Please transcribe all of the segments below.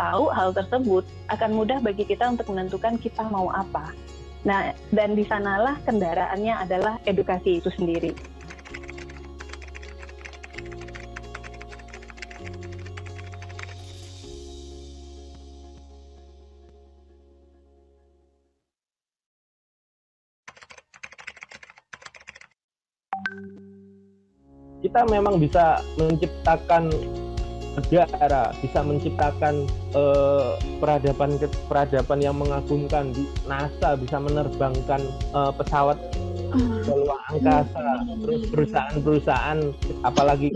tahu hal tersebut, akan mudah bagi kita untuk menentukan kita mau apa. Nah, dan di sanalah kendaraannya adalah edukasi itu sendiri. Kita memang bisa menciptakan negara bisa menciptakan uh, peradaban peradaban yang mengagumkan di NASA bisa menerbangkan uh, pesawat ah. ke luar angkasa terus perusahaan-perusahaan apalagi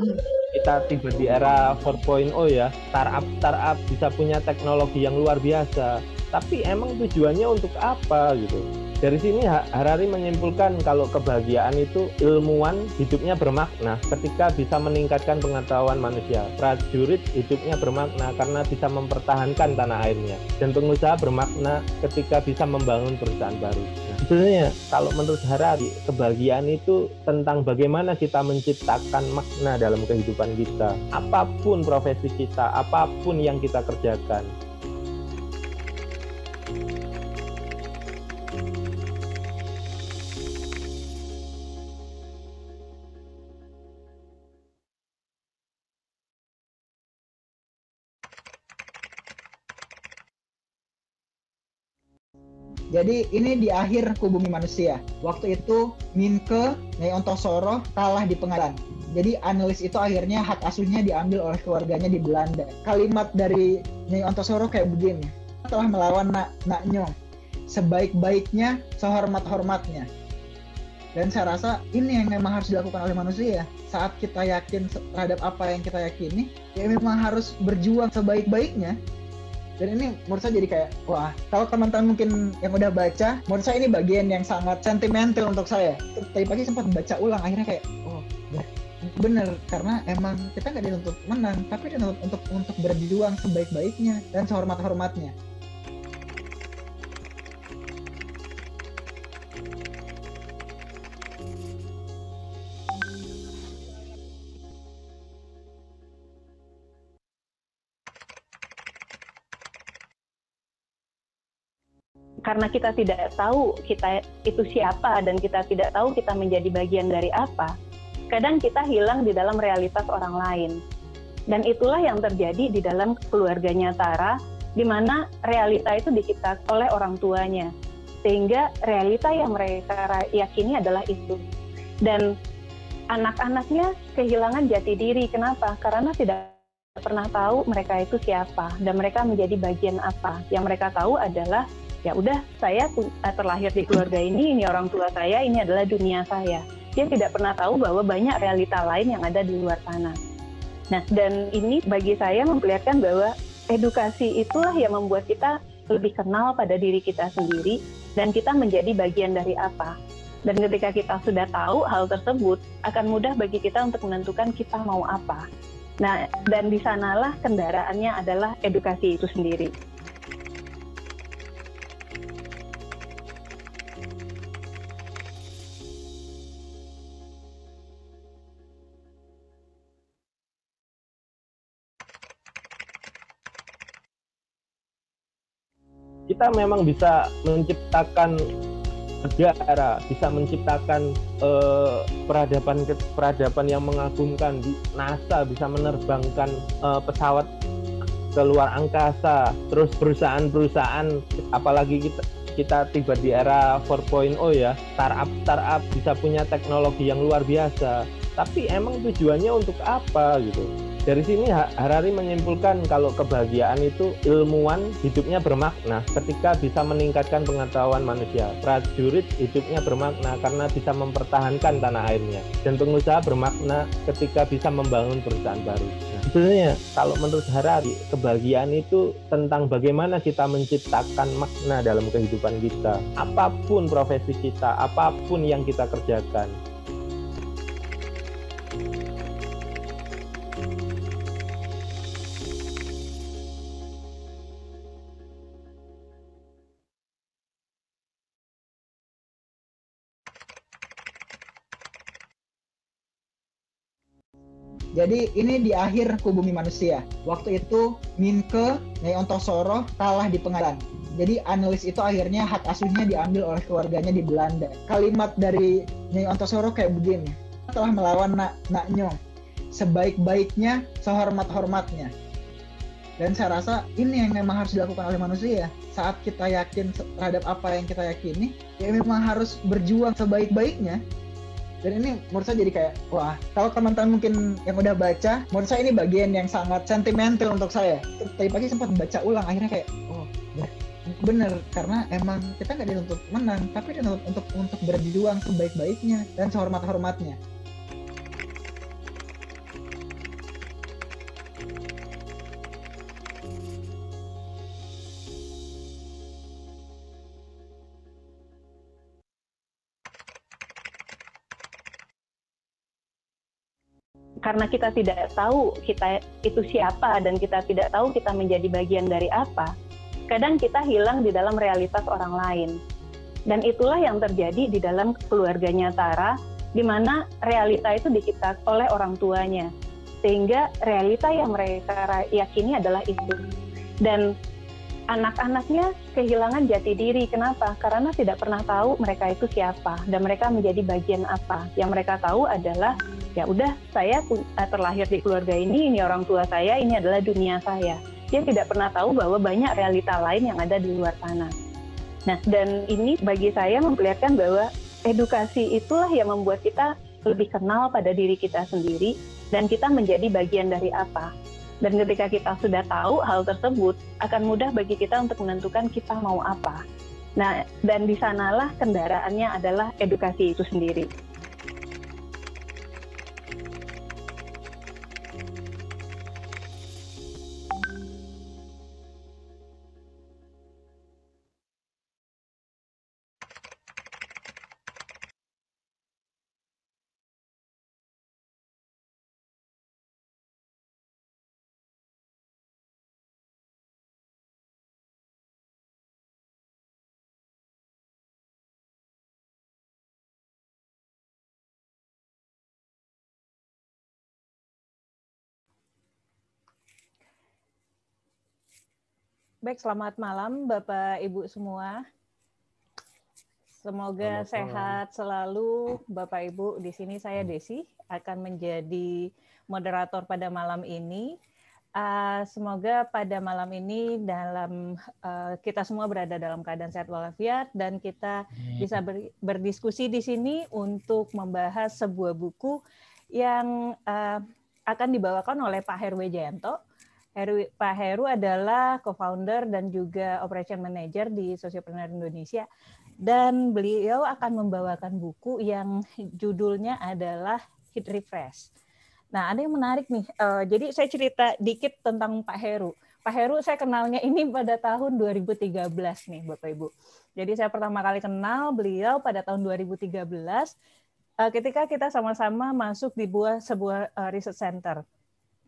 kita tiba di era 4.0 ya startup startup bisa punya teknologi yang luar biasa tapi emang tujuannya untuk apa gitu dari sini Harari menyimpulkan kalau kebahagiaan itu ilmuwan hidupnya bermakna ketika bisa meningkatkan pengetahuan manusia, prajurit hidupnya bermakna karena bisa mempertahankan tanah airnya, dan pengusaha bermakna ketika bisa membangun perusahaan baru. Nah, sebenarnya kalau menurut Harari kebahagiaan itu tentang bagaimana kita menciptakan makna dalam kehidupan kita, apapun profesi kita, apapun yang kita kerjakan Jadi ini di akhir kubumi manusia. Waktu itu Minke Neontosoro kalah di pengadilan. Jadi analis itu akhirnya hak asuhnya diambil oleh keluarganya di Belanda. Kalimat dari Nyai Ontosoro kayak begini. Telah melawan nak naknya sebaik-baiknya, sehormat-hormatnya. Dan saya rasa ini yang memang harus dilakukan oleh manusia. Saat kita yakin terhadap apa yang kita yakini, ya memang harus berjuang sebaik-baiknya dan ini menurut saya jadi kayak wah kalau teman-teman mungkin yang udah baca menurut saya ini bagian yang sangat sentimental untuk saya tadi pagi sempat baca ulang akhirnya kayak oh bener karena emang kita nggak dituntut menang tapi dituntut untuk untuk berjuang sebaik-baiknya dan sehormat-hormatnya karena kita tidak tahu kita itu siapa dan kita tidak tahu kita menjadi bagian dari apa, kadang kita hilang di dalam realitas orang lain. Dan itulah yang terjadi di dalam keluarganya Tara, di mana realita itu dicipta oleh orang tuanya. Sehingga realita yang mereka yakini adalah itu. Dan anak-anaknya kehilangan jati diri. Kenapa? Karena tidak pernah tahu mereka itu siapa dan mereka menjadi bagian apa. Yang mereka tahu adalah ya udah saya eh, terlahir di keluarga ini, ini orang tua saya, ini adalah dunia saya. Dia tidak pernah tahu bahwa banyak realita lain yang ada di luar sana. Nah, dan ini bagi saya memperlihatkan bahwa edukasi itulah yang membuat kita lebih kenal pada diri kita sendiri dan kita menjadi bagian dari apa. Dan ketika kita sudah tahu hal tersebut, akan mudah bagi kita untuk menentukan kita mau apa. Nah, dan disanalah kendaraannya adalah edukasi itu sendiri. kita memang bisa menciptakan negara, bisa menciptakan eh, peradaban peradaban peradaban yang mengagumkan. di NASA bisa menerbangkan uh, pesawat ke luar angkasa. Terus perusahaan-perusahaan apalagi kita kita tiba di era 4.0 ya, startup startup bisa punya teknologi yang luar biasa. Tapi emang tujuannya untuk apa gitu? dari sini Harari menyimpulkan kalau kebahagiaan itu ilmuwan hidupnya bermakna ketika bisa meningkatkan pengetahuan manusia. Prajurit hidupnya bermakna karena bisa mempertahankan tanah airnya dan pengusaha bermakna ketika bisa membangun perusahaan baru. Nah, sebenarnya kalau menurut Harari kebahagiaan itu tentang bagaimana kita menciptakan makna dalam kehidupan kita. Apapun profesi kita, apapun yang kita kerjakan, Jadi ini di akhir kubumi manusia. Waktu itu Minke, Neontosoro kalah di pengadilan. Jadi analis itu akhirnya hak asuhnya diambil oleh keluarganya di Belanda. Kalimat dari Neontosoro Ontosoro kayak begini. Telah melawan nak nyong sebaik-baiknya, sehormat-hormatnya. Dan saya rasa ini yang memang harus dilakukan oleh manusia. Saat kita yakin terhadap apa yang kita yakini, ya memang harus berjuang sebaik-baiknya dan ini menurut saya jadi kayak wah kalau teman-teman mungkin yang udah baca menurut saya ini bagian yang sangat sentimental untuk saya tadi pagi sempat baca ulang akhirnya kayak oh bener karena emang kita nggak dituntut menang tapi dituntut untuk untuk berjuang sebaik-baiknya dan sehormat-hormatnya karena kita tidak tahu kita itu siapa dan kita tidak tahu kita menjadi bagian dari apa, kadang kita hilang di dalam realitas orang lain. Dan itulah yang terjadi di dalam keluarganya Tara, di mana realita itu diciptakan oleh orang tuanya. Sehingga realita yang mereka yakini adalah itu. Dan anak-anaknya kehilangan jati diri. Kenapa? Karena tidak pernah tahu mereka itu siapa dan mereka menjadi bagian apa. Yang mereka tahu adalah ya udah saya eh, terlahir di keluarga ini ini orang tua saya ini adalah dunia saya dia tidak pernah tahu bahwa banyak realita lain yang ada di luar sana nah dan ini bagi saya memperlihatkan bahwa edukasi itulah yang membuat kita lebih kenal pada diri kita sendiri dan kita menjadi bagian dari apa dan ketika kita sudah tahu hal tersebut akan mudah bagi kita untuk menentukan kita mau apa Nah, dan disanalah kendaraannya adalah edukasi itu sendiri. Baik, selamat malam Bapak Ibu semua. Semoga selamat sehat malam. selalu Bapak Ibu. Di sini saya hmm. Desi akan menjadi moderator pada malam ini. Uh, semoga pada malam ini dalam uh, kita semua berada dalam keadaan sehat walafiat dan kita hmm. bisa ber, berdiskusi di sini untuk membahas sebuah buku yang uh, akan dibawakan oleh Pak Herwe Jayanto Heru, Pak Heru adalah co-founder dan juga operation manager di Sosiopreneur Indonesia dan beliau akan membawakan buku yang judulnya adalah Hit Refresh. Nah, ada yang menarik nih. Uh, jadi saya cerita dikit tentang Pak Heru. Pak Heru saya kenalnya ini pada tahun 2013 nih, Bapak Ibu. Jadi saya pertama kali kenal beliau pada tahun 2013 uh, eh, ketika kita sama-sama masuk di buah, sebuah uh, research center.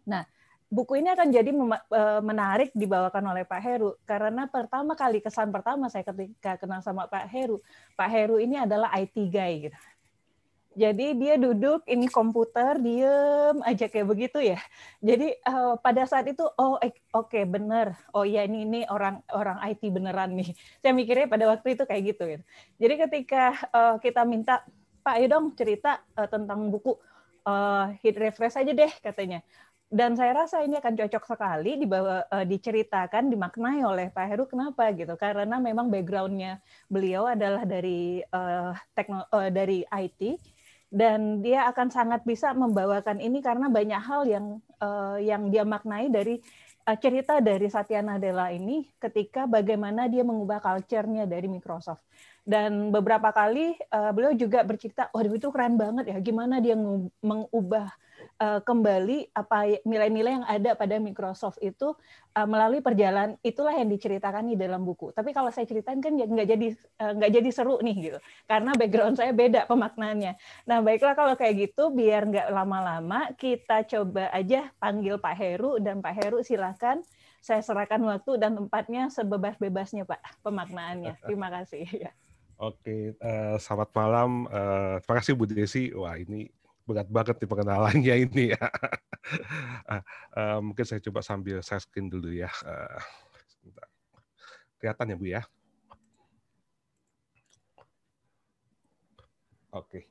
Nah, buku ini akan jadi e, menarik dibawakan oleh Pak Heru karena pertama kali kesan pertama saya ketika kenal sama Pak Heru, Pak Heru ini adalah IT guy gitu. Jadi dia duduk ini komputer diem aja kayak begitu ya. Jadi uh, pada saat itu oh oke okay, bener oh ya ini ini orang orang IT beneran nih. Saya mikirnya pada waktu itu kayak gitu. gitu. Jadi ketika uh, kita minta Pak ayo dong cerita uh, tentang buku uh, hit refresh aja deh katanya dan saya rasa ini akan cocok sekali dibawa, uh, diceritakan dimaknai oleh Pak Heru kenapa gitu karena memang backgroundnya beliau adalah dari uh, tekno, uh, dari IT dan dia akan sangat bisa membawakan ini karena banyak hal yang uh, yang dia maknai dari uh, cerita dari Satya Nadella ini ketika bagaimana dia mengubah culture-nya dari Microsoft dan beberapa kali uh, beliau juga bercerita, waduh oh, itu keren banget ya, gimana dia mengubah uh, kembali apa nilai-nilai yang ada pada Microsoft itu uh, melalui perjalanan itulah yang diceritakan di dalam buku. Tapi kalau saya ceritain kan ya nggak jadi eh, nggak jadi seru nih gitu, karena background saya beda pemaknaannya. Nah baiklah kalau kayak gitu, biar nggak lama-lama kita coba aja panggil Pak Heru dan Pak Heru silahkan saya serahkan waktu dan tempatnya sebebas-bebasnya Pak pemaknaannya. Terima kasih. Oke, uh, selamat malam. Uh, terima kasih Bu Desi. Wah ini berat banget di pengenalannya ini ya. uh, uh, mungkin saya coba sambil saya screen dulu ya. Uh, kelihatan ya Bu ya? Oke. Okay.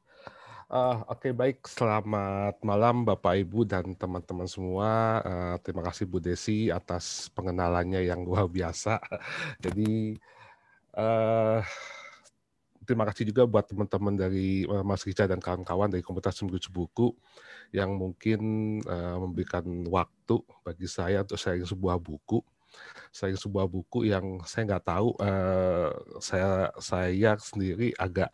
Uh, eh, Oke okay, baik, selamat malam Bapak Ibu dan teman-teman semua. Uh, terima kasih Bu Desi atas pengenalannya yang luar biasa. Jadi uh, terima kasih juga buat teman-teman dari eh, Mas Rica dan kawan-kawan dari Komunitas Sumberju Buku yang mungkin uh, memberikan waktu bagi saya untuk saya sebuah buku saya sebuah buku yang saya nggak tahu uh, saya saya sendiri agak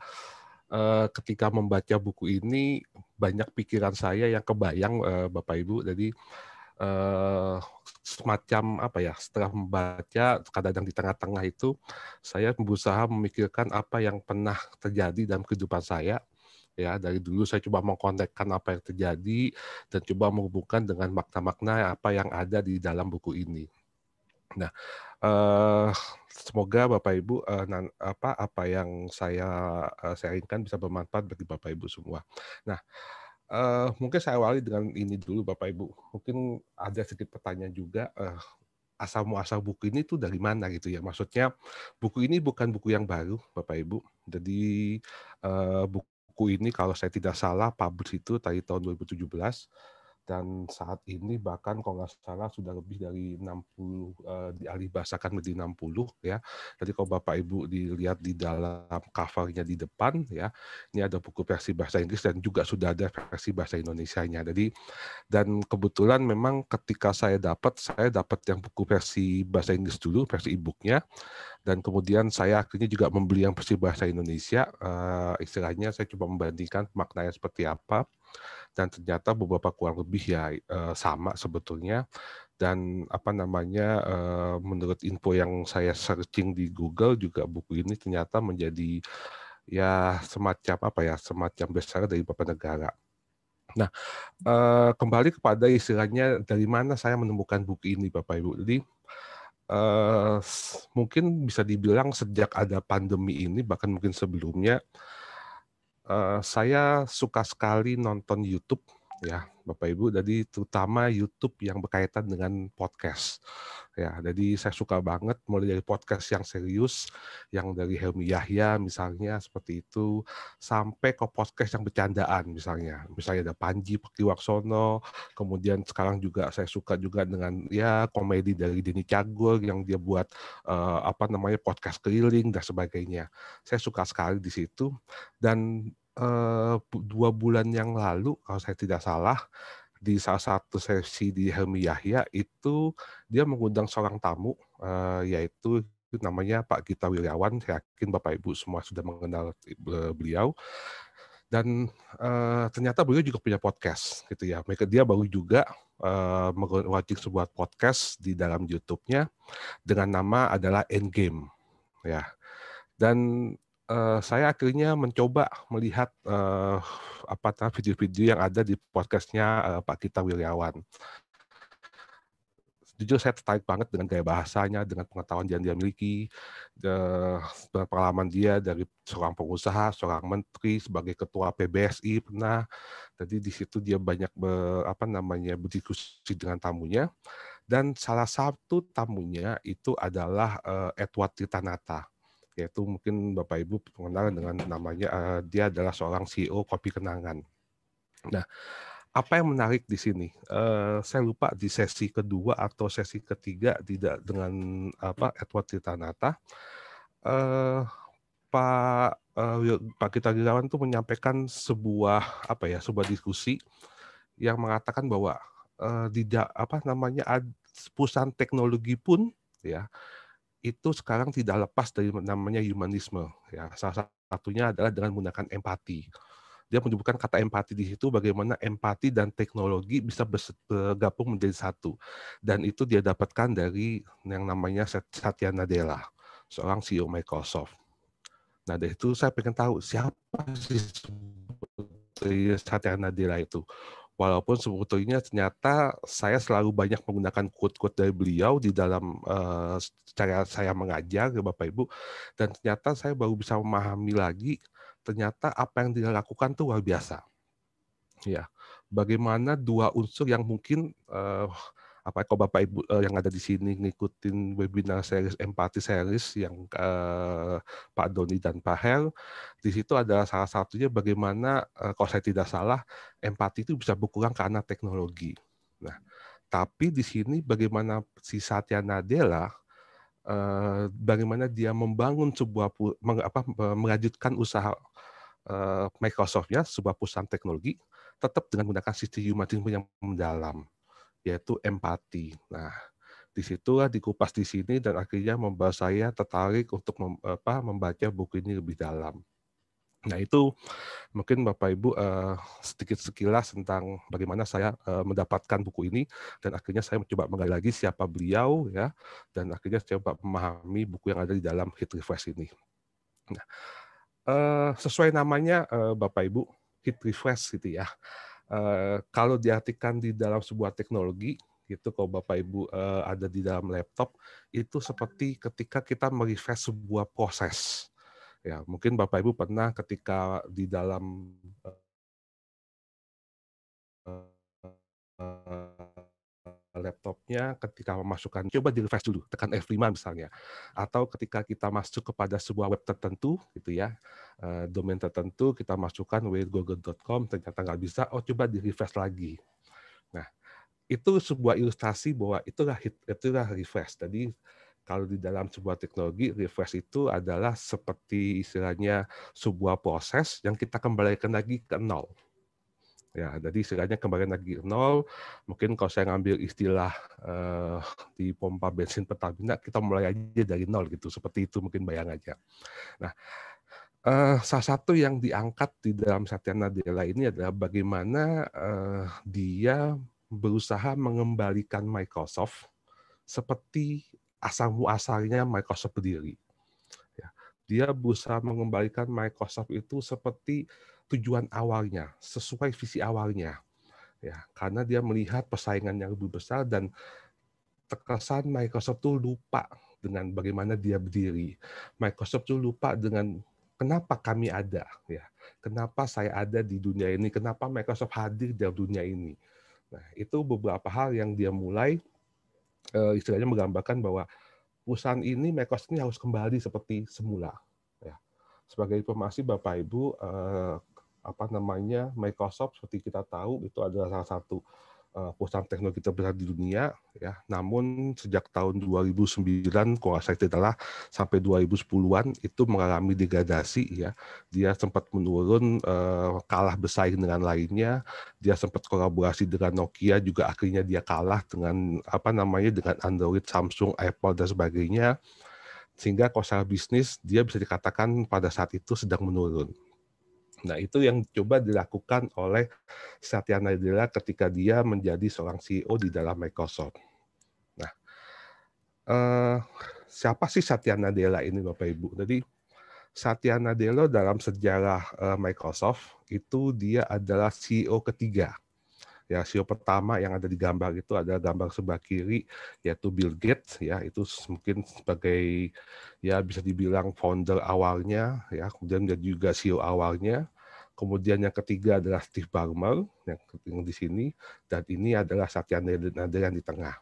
uh, ketika membaca buku ini banyak pikiran saya yang kebayang uh, Bapak Ibu jadi uh, eh, semacam apa ya setelah membaca kadang di tengah-tengah itu saya berusaha memikirkan apa yang pernah terjadi dalam kehidupan saya ya dari dulu saya coba mengkontekkan apa yang terjadi dan coba menghubungkan dengan makna-makna apa yang ada di dalam buku ini nah eh, semoga bapak ibu eh, nan, apa apa yang saya eh, saya bisa bermanfaat bagi bapak ibu semua nah Uh, mungkin saya awali dengan ini dulu Bapak Ibu. Mungkin ada sedikit pertanyaan juga uh, eh, asal muasal buku ini tuh dari mana gitu ya. Maksudnya buku ini bukan buku yang baru Bapak Ibu. Jadi uh, buku ini kalau saya tidak salah publish itu tadi tahun 2017 dan saat ini bahkan kalau nggak salah sudah lebih dari 60 uh, eh, dialih bahasakan menjadi 60 ya. Jadi kalau Bapak Ibu dilihat di dalam covernya di depan ya, ini ada buku versi bahasa Inggris dan juga sudah ada versi bahasa Indonesianya. Jadi dan kebetulan memang ketika saya dapat saya dapat yang buku versi bahasa Inggris dulu versi e-booknya dan kemudian saya akhirnya juga membeli yang versi bahasa Indonesia. Uh, istilahnya saya coba membandingkan maknanya seperti apa dan ternyata beberapa kurang lebih ya eh, sama sebetulnya dan apa namanya eh, menurut info yang saya searching di Google juga buku ini ternyata menjadi ya semacam apa ya semacam besar dari beberapa negara. Nah, eh, kembali kepada istilahnya dari mana saya menemukan buku ini Bapak Ibu. Jadi mungkin bisa dibilang sejak ada pandemi ini bahkan mungkin sebelumnya Eh, saya suka sekali nonton YouTube ya Bapak Ibu, jadi terutama YouTube yang berkaitan dengan podcast. Ya, jadi saya suka banget mulai dari podcast yang serius, yang dari Helmi Yahya misalnya seperti itu, sampai ke podcast yang bercandaan misalnya. Misalnya ada Panji Pakiwaksono kemudian sekarang juga saya suka juga dengan ya komedi dari Dini Cagur yang dia buat eh, apa namanya podcast keliling dan sebagainya. Saya suka sekali di situ dan dua bulan yang lalu kalau saya tidak salah di salah satu sesi di Helmi Yahya itu dia mengundang seorang tamu yaitu namanya Pak Gita Wiryawan Saya yakin Bapak Ibu semua sudah mengenal beliau dan ternyata beliau juga punya podcast gitu ya. Mereka dia baru juga uh, sebuah podcast di dalam YouTube-nya dengan nama adalah Endgame ya. Dan Eh, saya akhirnya mencoba melihat uh, apa video-video yang ada di podcastnya uh, Pak Kita Wiryawan. Jujur saya tertarik banget dengan gaya bahasanya, dengan pengetahuan yang dia miliki, pengalaman dia dari seorang pengusaha, seorang menteri, sebagai ketua PBSI pernah. Jadi di situ dia banyak ber, apa namanya berdiskusi dengan tamunya. Dan salah satu tamunya itu adalah uh, Edward Titanata yaitu mungkin Bapak Ibu mengenal dengan namanya uh, dia adalah seorang CEO Kopi Kenangan. Nah, apa yang menarik di sini? Uh, saya lupa di sesi kedua atau sesi ketiga tidak dengan apa Edward Titanata. Uh, eh, Pak uh, Pak Kita Gilawan tuh menyampaikan sebuah apa ya sebuah diskusi yang mengatakan bahwa uh, tidak apa namanya ad, pusat teknologi pun ya itu sekarang tidak lepas dari namanya humanisme. Ya, salah satunya adalah dengan menggunakan empati. Dia menyebutkan kata empati di situ bagaimana empati dan teknologi bisa bergabung menjadi satu. Dan itu dia dapatkan dari yang namanya Satya Nadella, seorang CEO Microsoft. Nah, dari itu saya pengen tahu siapa sih Satya Nadella itu walaupun sebetulnya ternyata saya selalu banyak menggunakan quote-quote dari beliau di dalam uh, cara saya mengajar ke Bapak Ibu dan ternyata saya baru bisa memahami lagi ternyata apa yang dilakukan itu luar biasa. Ya, bagaimana dua unsur yang mungkin uh, apa kok Bapak Ibu uh, yang ada di sini ngikutin webinar series empati series yang uh, Pak Doni dan Pak hel Di situ ada salah satunya bagaimana uh, kalau saya tidak salah empati itu bisa berkurang karena teknologi. Nah, tapi di sini bagaimana si Satya Nadella uh, bagaimana dia membangun sebuah meng, apa merajutkan usaha uh, Microsoftnya sebuah perusahaan teknologi tetap dengan menggunakan sistem humanisme yang mendalam yaitu empati. Nah, di disitulah dikupas di sini dan akhirnya membuat saya tertarik untuk mem, apa, membaca buku ini lebih dalam. Nah itu mungkin Bapak Ibu uh, sedikit sekilas tentang bagaimana saya uh, mendapatkan buku ini dan akhirnya saya mencoba menggali lagi siapa beliau ya dan akhirnya coba memahami buku yang ada di dalam Hit Refresh ini. Nah, uh, sesuai namanya uh, Bapak Ibu Hit Refresh gitu ya. Eh, kalau diartikan di dalam sebuah teknologi gitu kalau Bapak Ibu uh, ada di dalam laptop itu seperti ketika kita merefresh sebuah proses. Ya, mungkin Bapak Ibu pernah ketika di dalam uh, laptopnya ketika memasukkan coba di refresh dulu tekan F5 misalnya atau ketika kita masuk kepada sebuah web tertentu gitu ya eh, domain tertentu kita masukkan www.google.com ternyata nggak bisa oh coba di refresh lagi nah itu sebuah ilustrasi bahwa itulah itulah refresh tadi kalau di dalam sebuah teknologi refresh itu adalah seperti istilahnya sebuah proses yang kita kembalikan lagi ke nol Ya, jadi istilahnya kembali lagi nol, mungkin kalau saya ngambil istilah uh, di pompa bensin Pertamina, kita mulai aja dari nol gitu, seperti itu mungkin bayang aja Nah, uh, salah satu yang diangkat di dalam Satya Nadella ini adalah bagaimana uh, dia berusaha mengembalikan Microsoft seperti asal muasalnya Microsoft berdiri. Ya, dia berusaha mengembalikan Microsoft itu seperti tujuan awalnya, sesuai visi awalnya. Ya, karena dia melihat persaingan yang lebih besar dan terkesan Microsoft tuh lupa dengan bagaimana dia berdiri. Microsoft tuh lupa dengan kenapa kami ada, ya. Kenapa saya ada di dunia ini? Kenapa Microsoft hadir di dunia ini? Nah, itu beberapa hal yang dia mulai uh, istilahnya menggambarkan bahwa perusahaan ini Microsoft ini harus kembali seperti semula. Ya. Sebagai informasi Bapak Ibu, eh, apa namanya Microsoft seperti kita tahu itu adalah salah satu eh, perusahaan teknologi terbesar di dunia ya. Namun sejak tahun 2009 kalau saya tidak salah sampai 2010-an itu mengalami degradasi ya. Dia sempat menurun eh, kalah bersaing dengan lainnya. Dia sempat kolaborasi dengan Nokia juga akhirnya dia kalah dengan apa namanya dengan Android, Samsung, Apple dan sebagainya sehingga kalau bisnis dia bisa dikatakan pada saat itu sedang menurun. Nah, itu yang coba dilakukan oleh Satya Nadella ketika dia menjadi seorang CEO di dalam Microsoft. Nah, eh, siapa sih Satya Nadella ini Bapak Ibu? Jadi Satya Nadella dalam sejarah eh, Microsoft itu dia adalah CEO ketiga Ya, CEO pertama yang ada di gambar itu ada gambar sebelah kiri yaitu Bill Gates ya, itu mungkin sebagai ya bisa dibilang founder awalnya ya, kemudian dia juga CEO awalnya. Kemudian yang ketiga adalah Steve Ballmer yang, di sini dan ini adalah Satya Nadella yang di tengah.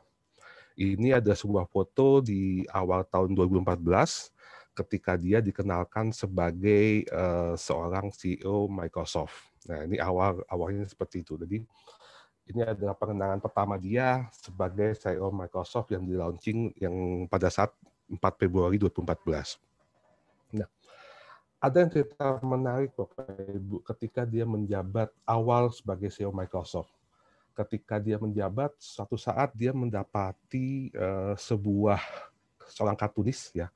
Ini ada sebuah foto di awal tahun 2014 ketika dia dikenalkan sebagai uh, seorang CEO Microsoft. Nah, ini awal awalnya seperti itu. Jadi ini adalah pengenangan pertama dia sebagai CEO Microsoft yang di yang pada saat 4 Februari 2014. Nah, ada yang cerita menarik Bapak Ibu ketika dia menjabat awal sebagai CEO Microsoft. Ketika dia menjabat, suatu saat dia mendapati uh, sebuah seorang kartunis ya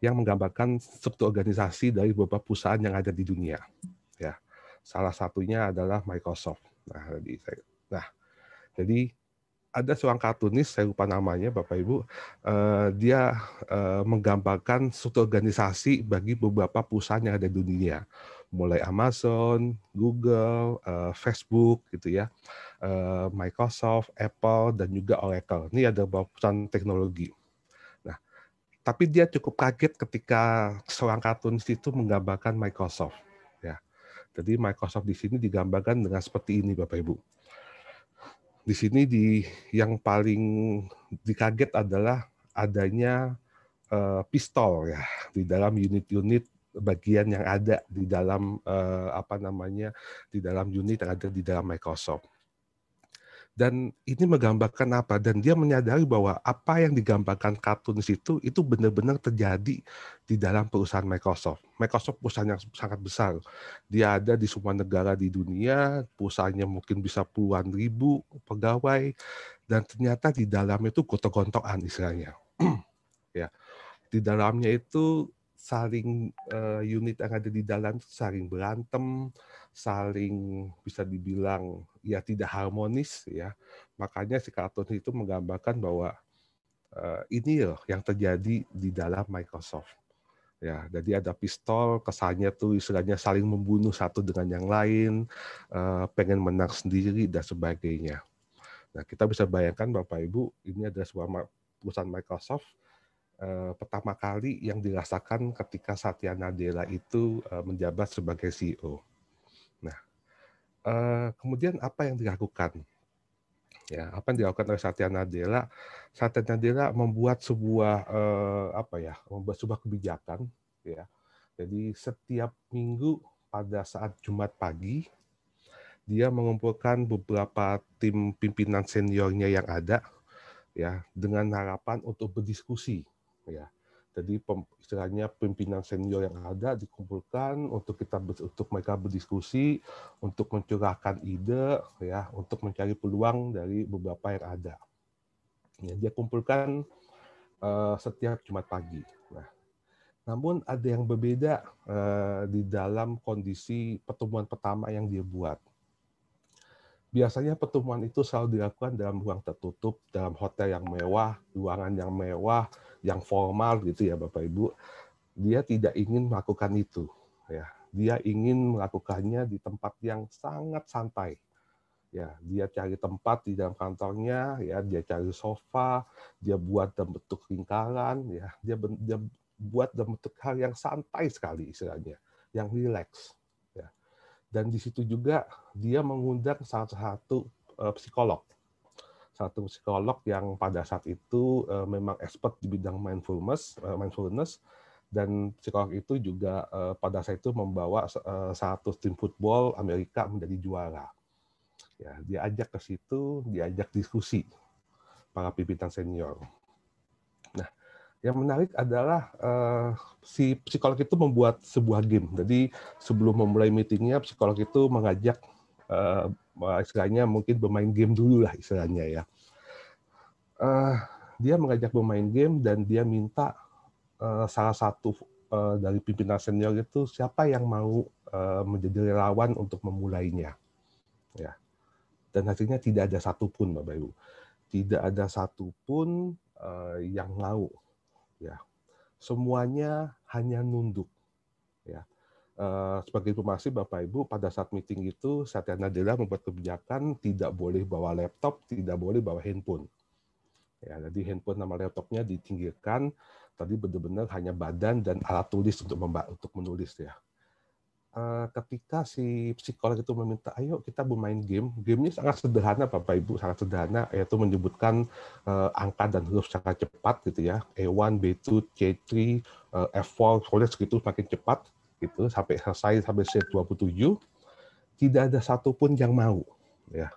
yang menggambarkan struktur organisasi dari beberapa perusahaan yang ada di dunia. Ya, salah satunya adalah Microsoft. Nah, jadi jadi ada seorang kartunis saya lupa namanya Bapak Ibu eh, dia eh, menggambarkan suatu organisasi bagi beberapa perusahaan yang ada di dunia mulai Amazon, Google, eh, Facebook gitu ya, Microsoft, Apple dan juga Oracle. Ini ada beberapa perusahaan teknologi. Nah, tapi dia cukup kaget ketika seorang kartunis itu menggambarkan Microsoft ya. Jadi Microsoft di sini digambarkan dengan seperti ini Bapak Ibu di sini di yang paling dikaget adalah adanya uh, pistol ya di dalam unit-unit bagian yang ada di dalam uh, apa namanya di dalam unit yang ada di dalam Microsoft dan ini menggambarkan apa dan dia menyadari bahwa apa yang digambarkan kartun di situ itu benar-benar terjadi di dalam perusahaan Microsoft. Microsoft perusahaan yang sangat besar. Dia ada di semua negara di dunia, perusahaannya mungkin bisa puluhan ribu pegawai dan ternyata di dalam itu gotong gontokan istilahnya. ya. Di dalamnya itu saling uh, unit yang ada di dalam saling berantem, saling bisa dibilang ya tidak harmonis ya. Makanya si kartun itu menggambarkan bahwa uh, ini loh yang terjadi di dalam Microsoft. Ya, jadi ada pistol, kesannya tuh istilahnya saling membunuh satu dengan yang lain, uh, pengen menang sendiri dan sebagainya. Nah, kita bisa bayangkan Bapak Ibu, ini adalah sebuah perusahaan Microsoft eh, pertama kali yang dirasakan ketika Satya Nadella itu menjabat sebagai CEO. Nah, uh, kemudian apa yang dilakukan? Ya, apa yang dilakukan oleh Satya Nadella? Satya Nadella membuat sebuah uh, apa ya? Membuat sebuah kebijakan, ya. Jadi setiap minggu pada saat Jumat pagi dia mengumpulkan beberapa tim pimpinan seniornya yang ada ya dengan harapan untuk berdiskusi ya jadi istilahnya pimpinan senior yang ada dikumpulkan untuk kita untuk mereka berdiskusi, untuk mencurahkan ide, ya, untuk mencari peluang dari beberapa yang ada. Ya, dia kumpulkan uh, setiap Jumat pagi. Nah, namun ada yang berbeda uh, di dalam kondisi pertemuan pertama yang dia buat. Biasanya pertemuan itu selalu dilakukan dalam ruang tertutup, dalam hotel yang mewah, ruangan yang mewah, yang formal gitu ya Bapak Ibu, dia tidak ingin melakukan itu ya. Dia ingin melakukannya di tempat yang sangat santai. Ya, dia cari tempat di dalam kantornya, ya, dia cari sofa, dia buat dalam bentuk lingkaran, ya, dia, dia buat dalam bentuk hal yang santai sekali istilahnya, yang relax Ya. Dan di situ juga dia mengundang salah satu, satu uh, eh, psikolog satu psikolog yang pada saat itu uh, memang expert di bidang mindfulness, uh, mindfulness dan psikolog itu juga uh, pada saat itu membawa uh, satu tim football Amerika menjadi juara. Ya, ajak ke situ, diajak diskusi para pimpinan senior. Nah, yang menarik adalah uh, si psikolog itu membuat sebuah game. Jadi sebelum memulai meetingnya, psikolog itu mengajak uh, istilahnya mungkin bermain game dulu lah istilahnya ya. Uh, dia mengajak bermain game dan dia minta uh, salah satu uh, dari pimpinan senior itu siapa yang mau uh, menjadi relawan untuk memulainya, ya. Dan hasilnya tidak ada satupun, Bapak Ibu, tidak ada satupun uh, yang mau, ya. Semuanya hanya nunduk, ya Eh, sebagai informasi Bapak Ibu, pada saat meeting itu Satya Nadella membuat kebijakan tidak boleh bawa laptop, tidak boleh bawa handphone. Ya, jadi handphone nama laptopnya ditinggikan, tadi benar-benar hanya badan dan alat tulis untuk untuk menulis ya. Eh, ketika si psikolog itu meminta, ayo kita bermain game. Game ini sangat sederhana, Bapak Ibu, sangat sederhana, yaitu menyebutkan eh, angka dan huruf secara cepat gitu ya. E1, B2, C3, F4, soalnya segitu semakin cepat gitu sampai selesai sampai set 27 tidak ada satupun yang mau ya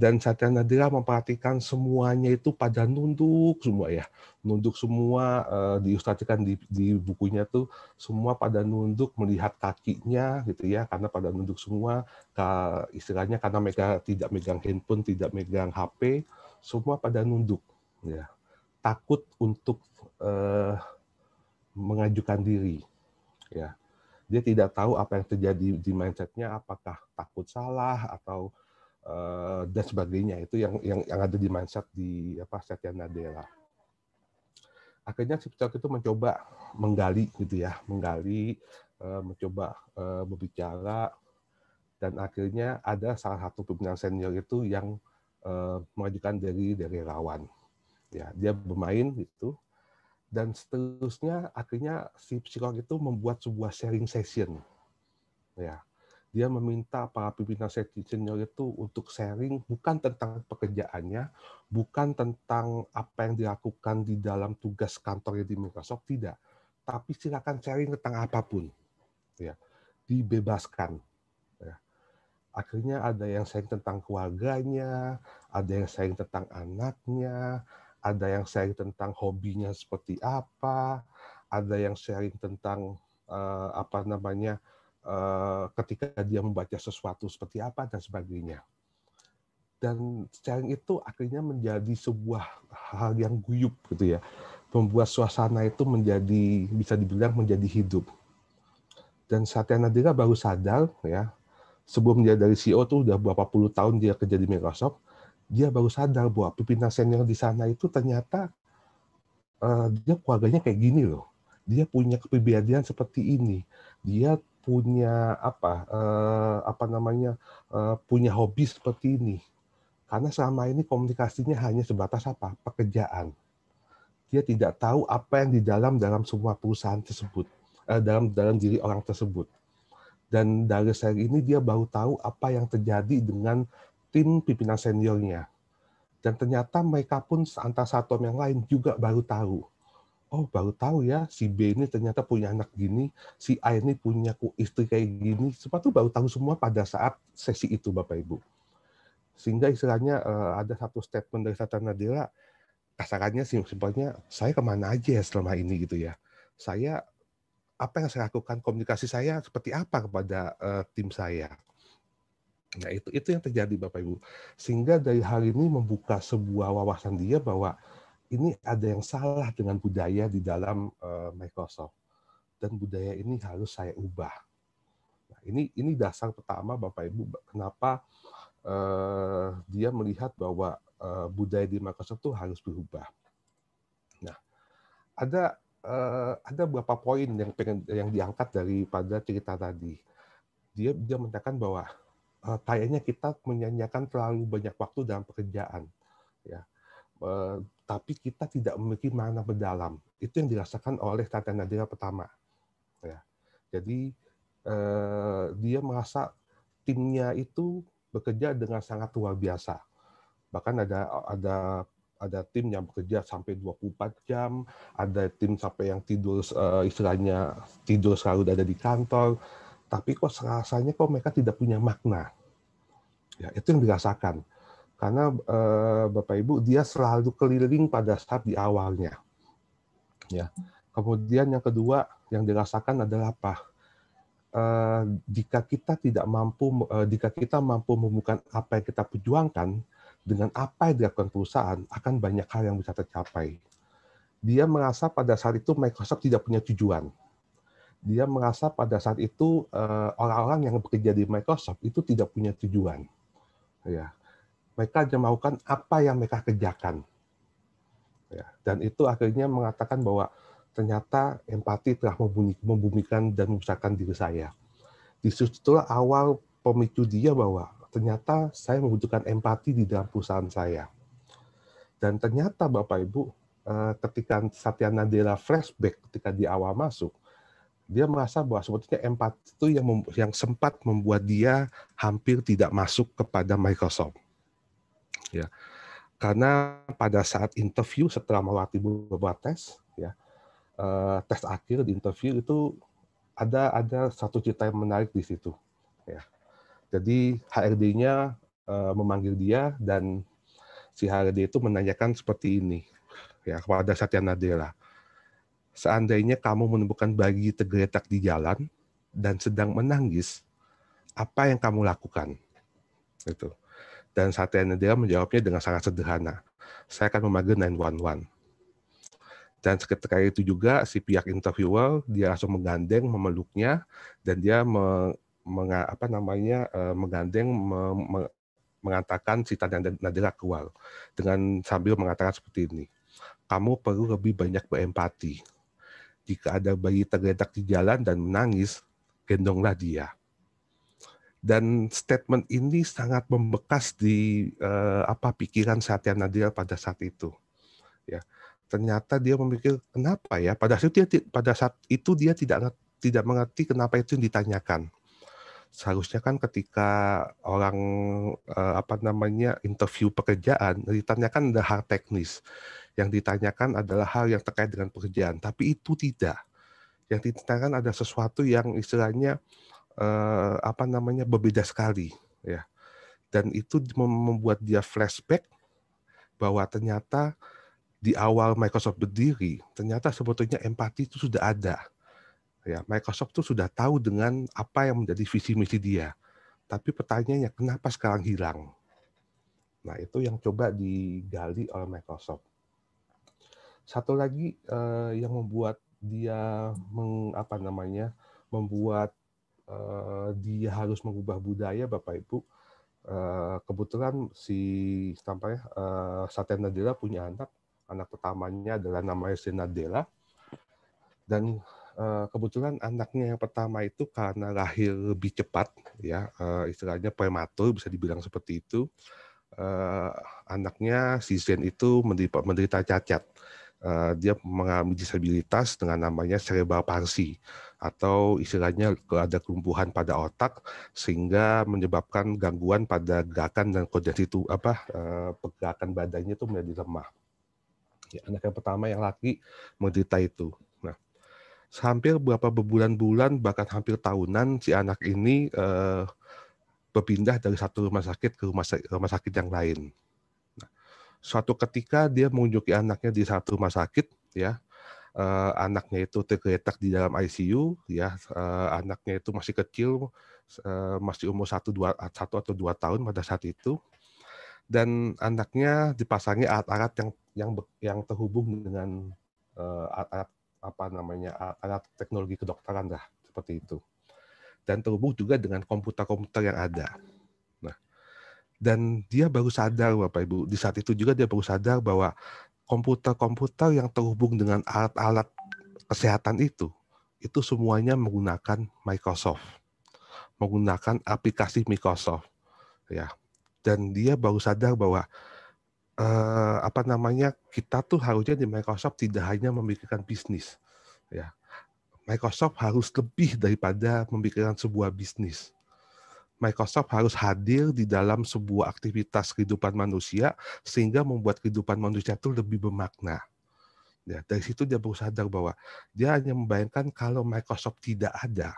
dan Satya Nadira memperhatikan semuanya itu pada nunduk semua ya nunduk semua uh, di, di bukunya tuh semua pada nunduk melihat kakinya gitu ya karena pada nunduk semua ke, istilahnya karena mereka tidak megang handphone tidak megang HP semua pada nunduk ya takut untuk uh, mengajukan diri ya dia tidak tahu apa yang terjadi di mindsetnya, apakah takut salah atau uh, dan sebagainya itu yang, yang yang ada di mindset di apa Satya Nadella. Akhirnya si pecelak itu mencoba menggali gitu ya, menggali, uh, mencoba uh, berbicara dan akhirnya ada salah satu pimpinan senior itu yang uh, mengajukan dari dari rawan. Ya, dia bermain gitu dan seterusnya akhirnya si psikolog itu membuat sebuah sharing session ya dia meminta para pimpinan senior itu untuk sharing bukan tentang pekerjaannya bukan tentang apa yang dilakukan di dalam tugas kantornya di Microsoft tidak tapi silakan sharing tentang apapun ya dibebaskan ya. akhirnya ada yang sharing tentang keluarganya ada yang sharing tentang anaknya ada yang sharing tentang hobinya seperti apa, ada yang sharing tentang uh, apa namanya uh, ketika dia membaca sesuatu seperti apa dan sebagainya. Dan sharing itu akhirnya menjadi sebuah hal yang guyup gitu ya, membuat suasana itu menjadi bisa dibilang menjadi hidup. Dan Satya Nadella baru sadar ya, sebelum dia dari CEO tuh udah berapa puluh tahun dia kerja di Microsoft, dia baru sadar bahwa pimpinan senior di sana itu ternyata uh, dia keluarganya kayak gini loh. Dia punya kepribadian seperti ini. Dia punya apa uh, apa namanya uh, punya hobi seperti ini. Karena selama ini komunikasinya hanya sebatas apa? pekerjaan. Dia tidak tahu apa yang di dalam dalam semua perusahaan tersebut, uh, dalam dalam diri orang tersebut dan dari saya ini dia baru tahu apa yang terjadi dengan tim pimpinan seniornya. Dan ternyata mereka pun antara satu yang lain juga baru tahu. Oh, baru tahu ya si B ini ternyata punya anak gini, si A ini punya istri kayak gini. Semua baru tahu semua pada saat sesi itu Bapak Ibu. Sehingga istilahnya eh, ada satu statement dari Satan Nadira, kasarannya simpelnya saya kemana aja ya selama ini gitu ya. Saya apa yang saya lakukan komunikasi saya seperti apa kepada uh, tim saya Nah, itu itu yang terjadi Bapak Ibu. Sehingga dari hal ini membuka sebuah wawasan dia bahwa ini ada yang salah dengan budaya di dalam uh, Microsoft dan budaya ini harus saya ubah. Nah, ini ini dasar pertama Bapak Ibu kenapa uh, dia melihat bahwa uh, budaya di Microsoft itu harus berubah. Nah, ada uh, ada beberapa poin yang pengen yang diangkat daripada cerita tadi. Dia dia menyatakan bahwa Eh, kayaknya kita menyanyikan terlalu banyak waktu dalam pekerjaan ya eh, tapi kita tidak memiliki mana mendalam itu yang dirasakan oleh Tata Nadira pertama ya jadi eh, dia merasa timnya itu bekerja dengan sangat luar biasa bahkan ada ada ada tim yang bekerja sampai 24 jam, ada tim sampai yang tidur istilahnya tidur selalu ada di kantor, tapi kok rasanya kok mereka tidak punya makna. Ya, itu yang dirasakan. Karena eh, Bapak Ibu dia selalu keliling pada saat di awalnya. Ya. Kemudian yang kedua yang dirasakan adalah apa? Eh, jika kita tidak mampu eh, jika kita mampu membuka apa yang kita perjuangkan dengan apa yang dilakukan perusahaan akan banyak hal yang bisa tercapai. Dia merasa pada saat itu Microsoft tidak punya tujuan dia merasa pada saat itu eh, orang-orang yang bekerja di Microsoft itu tidak punya tujuan. Ya, mereka hanya melakukan apa yang mereka kerjakan. Ya, dan itu akhirnya mengatakan bahwa ternyata empati telah membumikan dan memusahkan diri saya. Di situ awal pemicu dia bahwa ternyata saya membutuhkan empati di dalam perusahaan saya. Dan ternyata Bapak Ibu, eh, ketika Satya Nadella flashback ketika di awal masuk, dia merasa bahwa sebetulnya empat itu yang yang sempat membuat dia hampir tidak masuk kepada Microsoft. Ya. Karena pada saat interview setelah melewati beberapa tes, ya, eh, tes akhir di interview itu ada ada satu cerita yang menarik di situ. Ya. Jadi HRD-nya eh, memanggil dia dan si HRD itu menanyakan seperti ini ya kepada Satya Nadella Seandainya kamu menemukan bayi tergeletak di jalan dan sedang menangis, apa yang kamu lakukan? Itu. Dan Satya Nadella menjawabnya dengan sangat sederhana. Saya akan memanggil 911. Dan seketika itu juga si pihak interviewer dia langsung menggandeng, memeluknya, dan dia me, me, apa namanya eh, menggandeng, me, me, mengatakan si Tanya Nadira keluar dengan sambil mengatakan seperti ini. Kamu perlu lebih banyak berempati jika ada bayi tergeletak di jalan dan menangis, gendonglah dia. Dan statement ini sangat membekas di eh, apa pikiran Satya Nadia pada saat itu. Ya, ternyata dia memikir kenapa ya? Pada saat itu dia, pada saat itu dia tidak tidak mengerti kenapa itu yang ditanyakan. Seharusnya kan ketika orang eh, apa namanya interview pekerjaan ditanyakan ada hal teknis yang ditanyakan adalah hal yang terkait dengan pekerjaan, tapi itu tidak. Yang ditanyakan ada sesuatu yang istilahnya eh, apa namanya berbeda sekali, ya. Dan itu membuat dia flashback bahwa ternyata di awal Microsoft berdiri, ternyata sebetulnya empati itu sudah ada. Ya, Microsoft itu sudah tahu dengan apa yang menjadi visi misi dia. Tapi pertanyaannya kenapa sekarang hilang? Nah, itu yang coba digali oleh Microsoft. Satu lagi uh, yang membuat dia meng, apa namanya membuat uh, dia harus mengubah budaya Bapak Ibu. Uh, kebetulan si sampai uh, ya, Satya Nadella punya anak, anak pertamanya adalah namanya Nadella dan uh, kebetulan anaknya yang pertama itu karena lahir lebih cepat ya uh, istilahnya prematur bisa dibilang seperti itu uh, anaknya si Zen itu menderita, menderita cacat Eh, dia mengalami disabilitas dengan namanya cerebral palsy atau istilahnya ada kelumpuhan pada otak sehingga menyebabkan gangguan pada gerakan dan koordinasi itu apa eh, pergerakan badannya itu menjadi lemah. Ya, anak yang pertama yang laki menderita itu. Nah, hampir beberapa bulan bulan bahkan hampir tahunan si anak ini eh, berpindah dari satu rumah sakit ke rumah rumah sakit yang lain suatu ketika dia mengunjungi anaknya di satu rumah sakit ya uh, anaknya itu tergeletak di dalam ICU ya uh, anaknya itu masih kecil uh, masih umur satu dua satu atau dua tahun pada saat itu dan anaknya dipasangi alat-alat yang yang yang terhubung dengan uh, alat, alat apa namanya alat, alat teknologi kedokteran lah seperti itu dan terhubung juga dengan komputer-komputer yang ada dan dia baru sadar Bapak Ibu di saat itu juga dia baru sadar bahwa komputer-komputer yang terhubung dengan alat-alat kesehatan itu itu semuanya menggunakan Microsoft menggunakan aplikasi Microsoft ya dan dia baru sadar bahwa eh, apa namanya kita tuh harusnya di Microsoft tidak hanya memikirkan bisnis ya Microsoft harus lebih daripada memikirkan sebuah bisnis Microsoft harus hadir di dalam sebuah aktivitas kehidupan manusia sehingga membuat kehidupan manusia itu lebih bermakna. Ya, dari situ dia baru sadar bahwa dia hanya membayangkan kalau Microsoft tidak ada,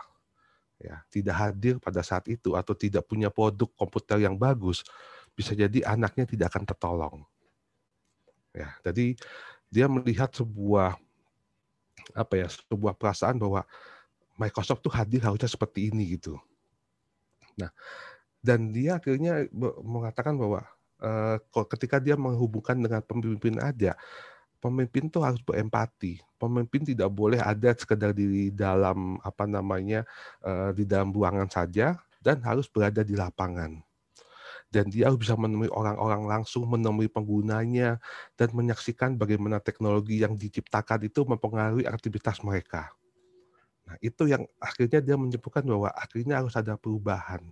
ya, tidak hadir pada saat itu atau tidak punya produk komputer yang bagus, bisa jadi anaknya tidak akan tertolong. Ya, jadi dia melihat sebuah apa ya, sebuah perasaan bahwa Microsoft tuh hadir harusnya seperti ini gitu. Nah, dan dia akhirnya mengatakan bahwa uh, ketika dia menghubungkan dengan pemimpin aja, pemimpin tuh harus berempati. Pemimpin tidak boleh ada sekedar di dalam apa namanya uh, di dalam buangan saja dan harus berada di lapangan. Dan dia harus bisa menemui orang-orang langsung, menemui penggunanya, dan menyaksikan bagaimana teknologi yang diciptakan itu mempengaruhi aktivitas mereka. Nah, itu yang akhirnya dia menyebutkan bahwa akhirnya harus ada perubahan.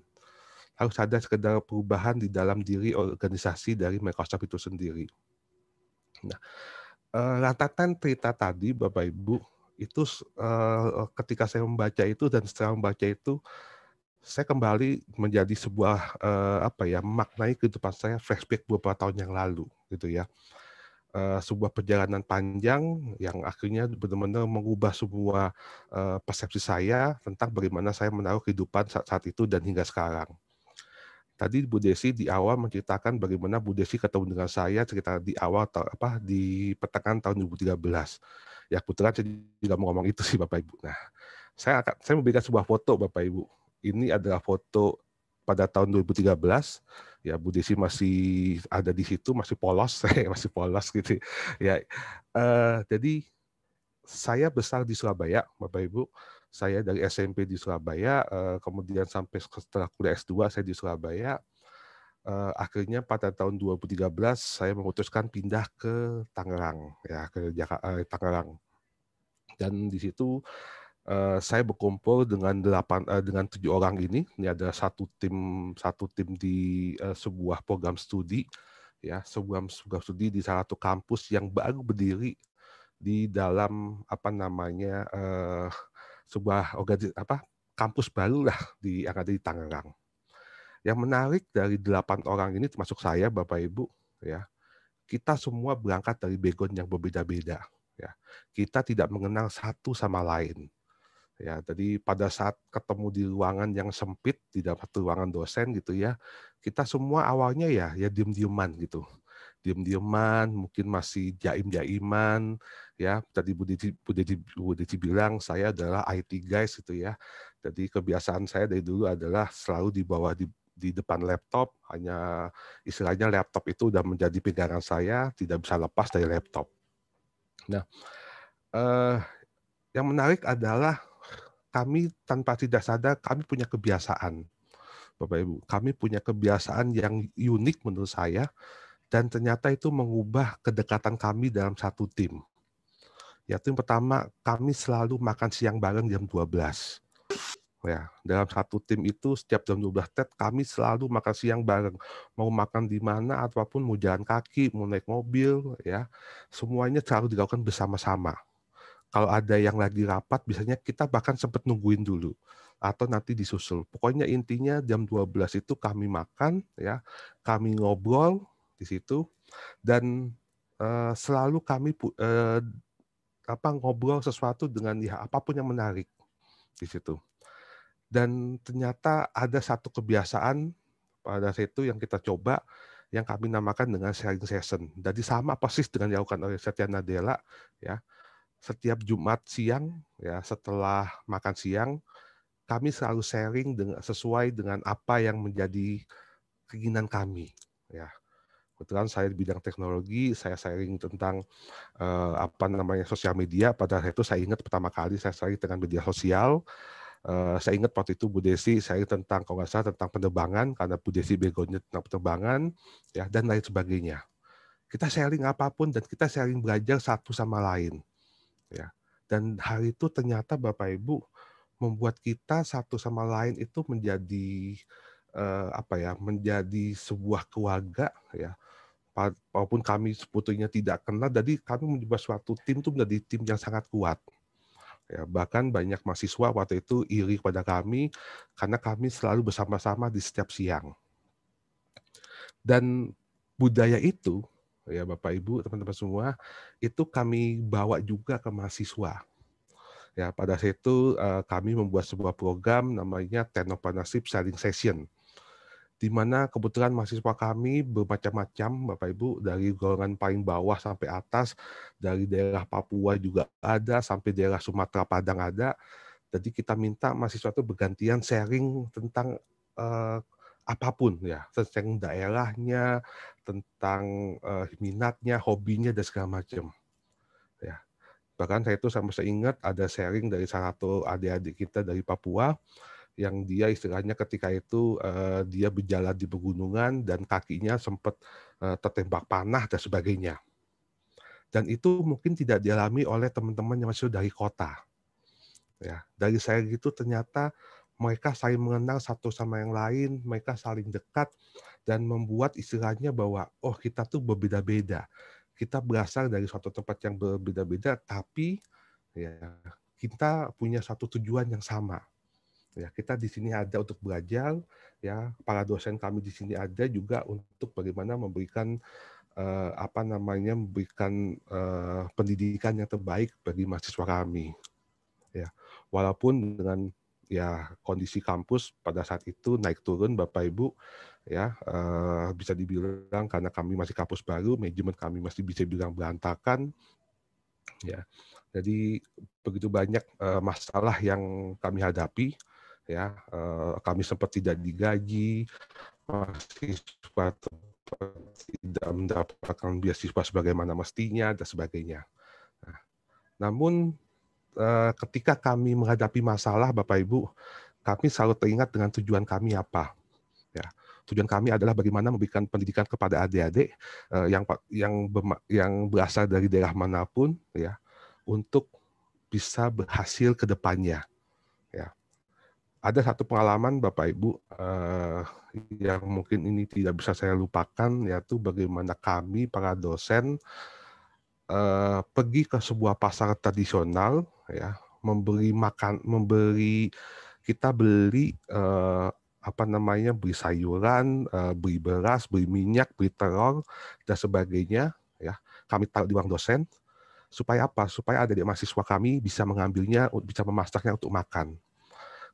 Harus ada sekedar perubahan di dalam diri organisasi dari Microsoft itu sendiri. Nah, eh, ratakan cerita tadi Bapak Ibu itu eh, ketika saya membaca itu dan setelah membaca itu saya kembali menjadi sebuah eh, apa ya maknai kehidupan saya flashback beberapa tahun yang lalu gitu ya uh, sebuah perjalanan panjang yang akhirnya benar-benar mengubah sebuah uh, persepsi saya tentang bagaimana saya menaruh kehidupan saat, saat itu dan hingga sekarang. Tadi Bu Desi di awal menceritakan bagaimana Bu Desi ketemu dengan saya cerita di awal atau apa di pertengahan tahun 2013. Ya kebetulan saya tidak mau ngomong itu sih Bapak Ibu. Nah, saya akan saya memberikan sebuah foto Bapak Ibu. Ini adalah foto pada tahun 2013 ya Bu Desi masih ada di situ masih polos ya, masih polos gitu ya uh, jadi saya besar di Surabaya Bapak Ibu saya dari SMP di Surabaya uh, kemudian sampai setelah kuliah S2 saya di Surabaya uh, akhirnya pada tahun 2013 saya memutuskan pindah ke Tangerang ya ke Jakarta, eh, Tangerang dan di situ Eh, saya berkumpul dengan delapan uh, dengan tujuh orang ini. Ini ada satu tim satu tim di uh, sebuah program studi ya sebuah program studi di salah satu kampus yang baru berdiri di dalam apa namanya uh, sebuah organisasi apa kampus baru lah di yang ada di Tangerang. Yang menarik dari delapan orang ini termasuk saya Bapak Ibu ya kita semua berangkat dari background yang berbeda-beda. Ya. Kita tidak mengenal satu sama lain. Ya, jadi pada saat ketemu di ruangan yang sempit, di dalam ruangan dosen gitu ya, kita semua awalnya ya ya diem-dieman gitu. Diem-dieman, mungkin masih jaim-jaiman, ya. Tadi Bu Diti, Bu, Diti, Bu Diti bilang saya adalah IT guys gitu ya. Jadi kebiasaan saya dari dulu adalah selalu di bawah di, di depan laptop, hanya istilahnya laptop itu sudah menjadi pegangan saya, tidak bisa lepas dari laptop. Nah, eh, yang menarik adalah kami tanpa tidak sadar kami punya kebiasaan. Bapak Ibu, kami punya kebiasaan yang unik menurut saya dan ternyata itu mengubah kedekatan kami dalam satu tim. Yaitu yang pertama, kami selalu makan siang bareng jam 12. Ya, dalam satu tim itu setiap jam 12 tet kami selalu makan siang bareng. Mau makan di mana ataupun mau jalan kaki, mau naik mobil ya. Semuanya selalu dilakukan bersama-sama kalau ada yang lagi rapat biasanya kita bahkan sempat nungguin dulu atau nanti disusul. Pokoknya intinya jam 12 itu kami makan ya, kami ngobrol di situ dan uh, selalu kami uh, apa ngobrol sesuatu dengan ya apapun yang menarik di situ. Dan ternyata ada satu kebiasaan pada saat itu yang kita coba yang kami namakan dengan sharing session. Jadi sama persis dengan yang dilakukan oleh Setia Nadella ya setiap Jumat siang ya setelah makan siang kami selalu sharing dengan sesuai dengan apa yang menjadi keinginan kami ya kebetulan saya di bidang teknologi saya sharing tentang eh, apa namanya sosial media pada saat itu saya ingat pertama kali saya sharing dengan media sosial eh, saya ingat waktu itu Bu Desi saya tentang kalau tentang penerbangan karena Bu Desi begonya tentang penerbangan ya dan lain sebagainya kita sharing apapun dan kita sharing belajar satu sama lain ya. Dan hal itu ternyata Bapak Ibu membuat kita satu sama lain itu menjadi eh, apa ya, menjadi sebuah keluarga ya. Walaupun kami sebetulnya tidak kenal, jadi kami membuat suatu tim itu menjadi tim yang sangat kuat. Ya, bahkan banyak mahasiswa waktu itu iri kepada kami karena kami selalu bersama-sama di setiap siang. Dan budaya itu ya Bapak Ibu, teman-teman semua, itu kami bawa juga ke mahasiswa. Ya, pada saat itu eh, kami membuat sebuah program namanya Tenopanasip Selling Session di mana kebetulan mahasiswa kami bermacam-macam Bapak Ibu dari golongan paling bawah sampai atas dari daerah Papua juga ada sampai daerah Sumatera Padang ada jadi kita minta mahasiswa itu bergantian sharing tentang uh, apapun ya tentang daerahnya tentang uh, minatnya hobinya dan segala macam ya bahkan saya itu sampai saya ingat ada sharing dari salah satu adik-adik kita dari Papua yang dia istilahnya ketika itu uh, dia berjalan di pegunungan dan kakinya sempat uh, tertembak panah dan sebagainya dan itu mungkin tidak dialami oleh teman-teman yang masih dari kota ya dari saya gitu ternyata mereka saling mengenal satu sama yang lain, mereka saling dekat dan membuat istilahnya bahwa oh kita tuh berbeda-beda. Kita berasal dari suatu tempat yang berbeda-beda tapi ya kita punya satu tujuan yang sama. Ya, kita di sini ada untuk belajar, ya. Para dosen kami di sini ada juga untuk bagaimana memberikan eh, apa namanya memberikan eh, pendidikan yang terbaik bagi mahasiswa kami. Ya, walaupun dengan ya kondisi kampus pada saat itu naik turun Bapak Ibu ya eh, bisa dibilang karena kami masih kampus baru manajemen kami masih bisa bilang berantakan ya jadi begitu banyak eh, masalah yang kami hadapi ya eh, kami sempat tidak digaji mahasiswa tidak mendapatkan beasiswa sebagaimana mestinya dan sebagainya nah, namun Eh, ketika kami menghadapi masalah Bapak Ibu, kami selalu teringat dengan tujuan kami apa. Ya. Tujuan kami adalah bagaimana memberikan pendidikan kepada adik-adik eh, yang yang yang berasal dari daerah manapun ya untuk bisa berhasil ke depannya. Ya. Ada satu pengalaman Bapak Ibu eh, yang mungkin ini tidak bisa saya lupakan yaitu bagaimana kami para dosen eh, pergi ke sebuah pasar tradisional ya memberi makan memberi kita beli eh, apa namanya beli sayuran eh, beli beras beli minyak beli telur dan sebagainya ya kami tahu di uang dosen supaya apa supaya ada di mahasiswa kami bisa mengambilnya bisa memasaknya untuk makan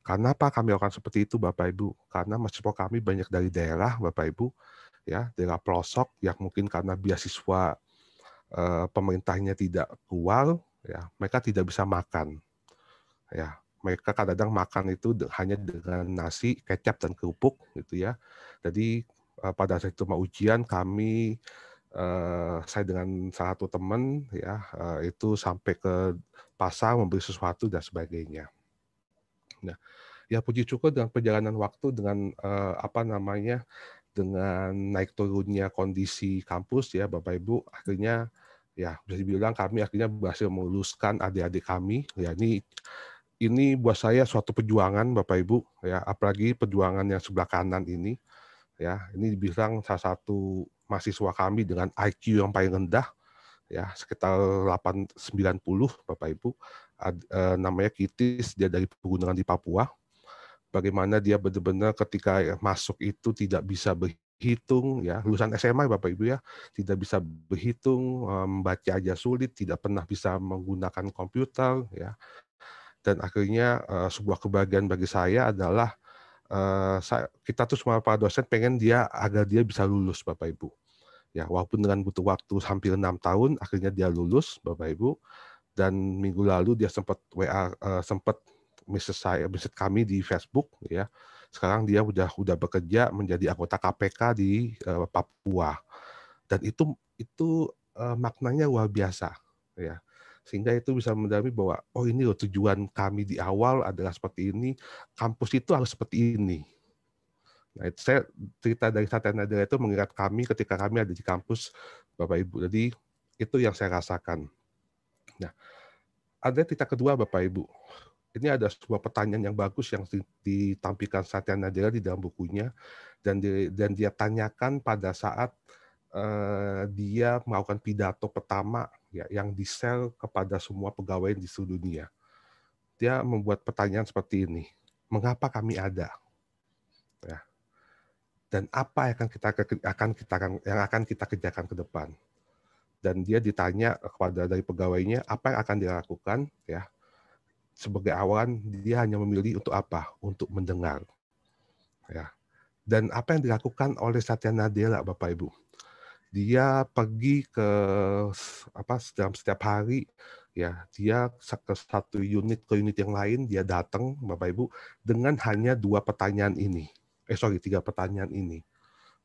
karena apa kami akan seperti itu Bapak Ibu? Karena mahasiswa kami banyak dari daerah Bapak Ibu, ya daerah pelosok yang mungkin karena beasiswa e, pemerintahnya tidak keluar, ya mereka tidak bisa makan ya mereka kadang-kadang makan itu hanya dengan nasi kecap dan kerupuk gitu ya jadi eh, pada saat itu mau ujian kami eh, saya dengan salah satu teman ya eh, itu sampai ke pasar membeli sesuatu dan sebagainya nah ya puji syukur dengan perjalanan waktu dengan apa namanya dengan naik turunnya kondisi kampus ya Bapak Ibu akhirnya ya bisa dibilang kami akhirnya berhasil meluluskan adik-adik kami ya ini ini buat saya suatu perjuangan Bapak Ibu ya apalagi perjuangan yang sebelah kanan ini ya ini dibilang salah satu mahasiswa kami dengan IQ yang paling rendah ya sekitar 890 Bapak Ibu Ad, e, namanya Kitis dia dari pegunungan di Papua bagaimana dia benar-benar ketika masuk itu tidak bisa hitung ya lulusan SMA Bapak Ibu ya tidak bisa berhitung eh, membaca aja sulit tidak pernah bisa menggunakan komputer ya dan akhirnya eh, sebuah kebahagiaan bagi saya adalah eh, kita tuh semua para dosen pengen dia agar dia bisa lulus Bapak Ibu ya walaupun dengan butuh waktu hampir enam tahun akhirnya dia lulus Bapak Ibu dan minggu lalu dia sempat WA sempat message saya message kami di Facebook ya sekarang dia udah udah bekerja menjadi anggota KPK di uh, Papua dan itu itu uh, maknanya luar biasa ya sehingga itu bisa mendalami bahwa oh ini loh tujuan kami di awal adalah seperti ini kampus itu harus seperti ini nah itu saya cerita dari Satenadera itu mengingat kami ketika kami ada di kampus bapak ibu jadi itu yang saya rasakan nah ada cerita kedua bapak ibu ini ada sebuah pertanyaan yang bagus yang ditampilkan Satya Nadella di dalam bukunya dan di, dan dia tanyakan pada saat uh, dia melakukan pidato pertama ya yang disel kepada semua pegawai di seluruh dunia. Dia membuat pertanyaan seperti ini, mengapa kami ada? Ya. Dan apa yang akan kita akan kita yang akan kita kerjakan ke depan? Dan dia ditanya kepada dari pegawainya apa yang akan dilakukan ya sebagai awan dia hanya memilih untuk apa? Untuk mendengar. Ya. Dan apa yang dilakukan oleh Satya Nadella Bapak Ibu? Dia pergi ke apa dalam setiap hari ya dia ke satu unit ke unit yang lain dia datang bapak ibu dengan hanya dua pertanyaan ini eh sorry tiga pertanyaan ini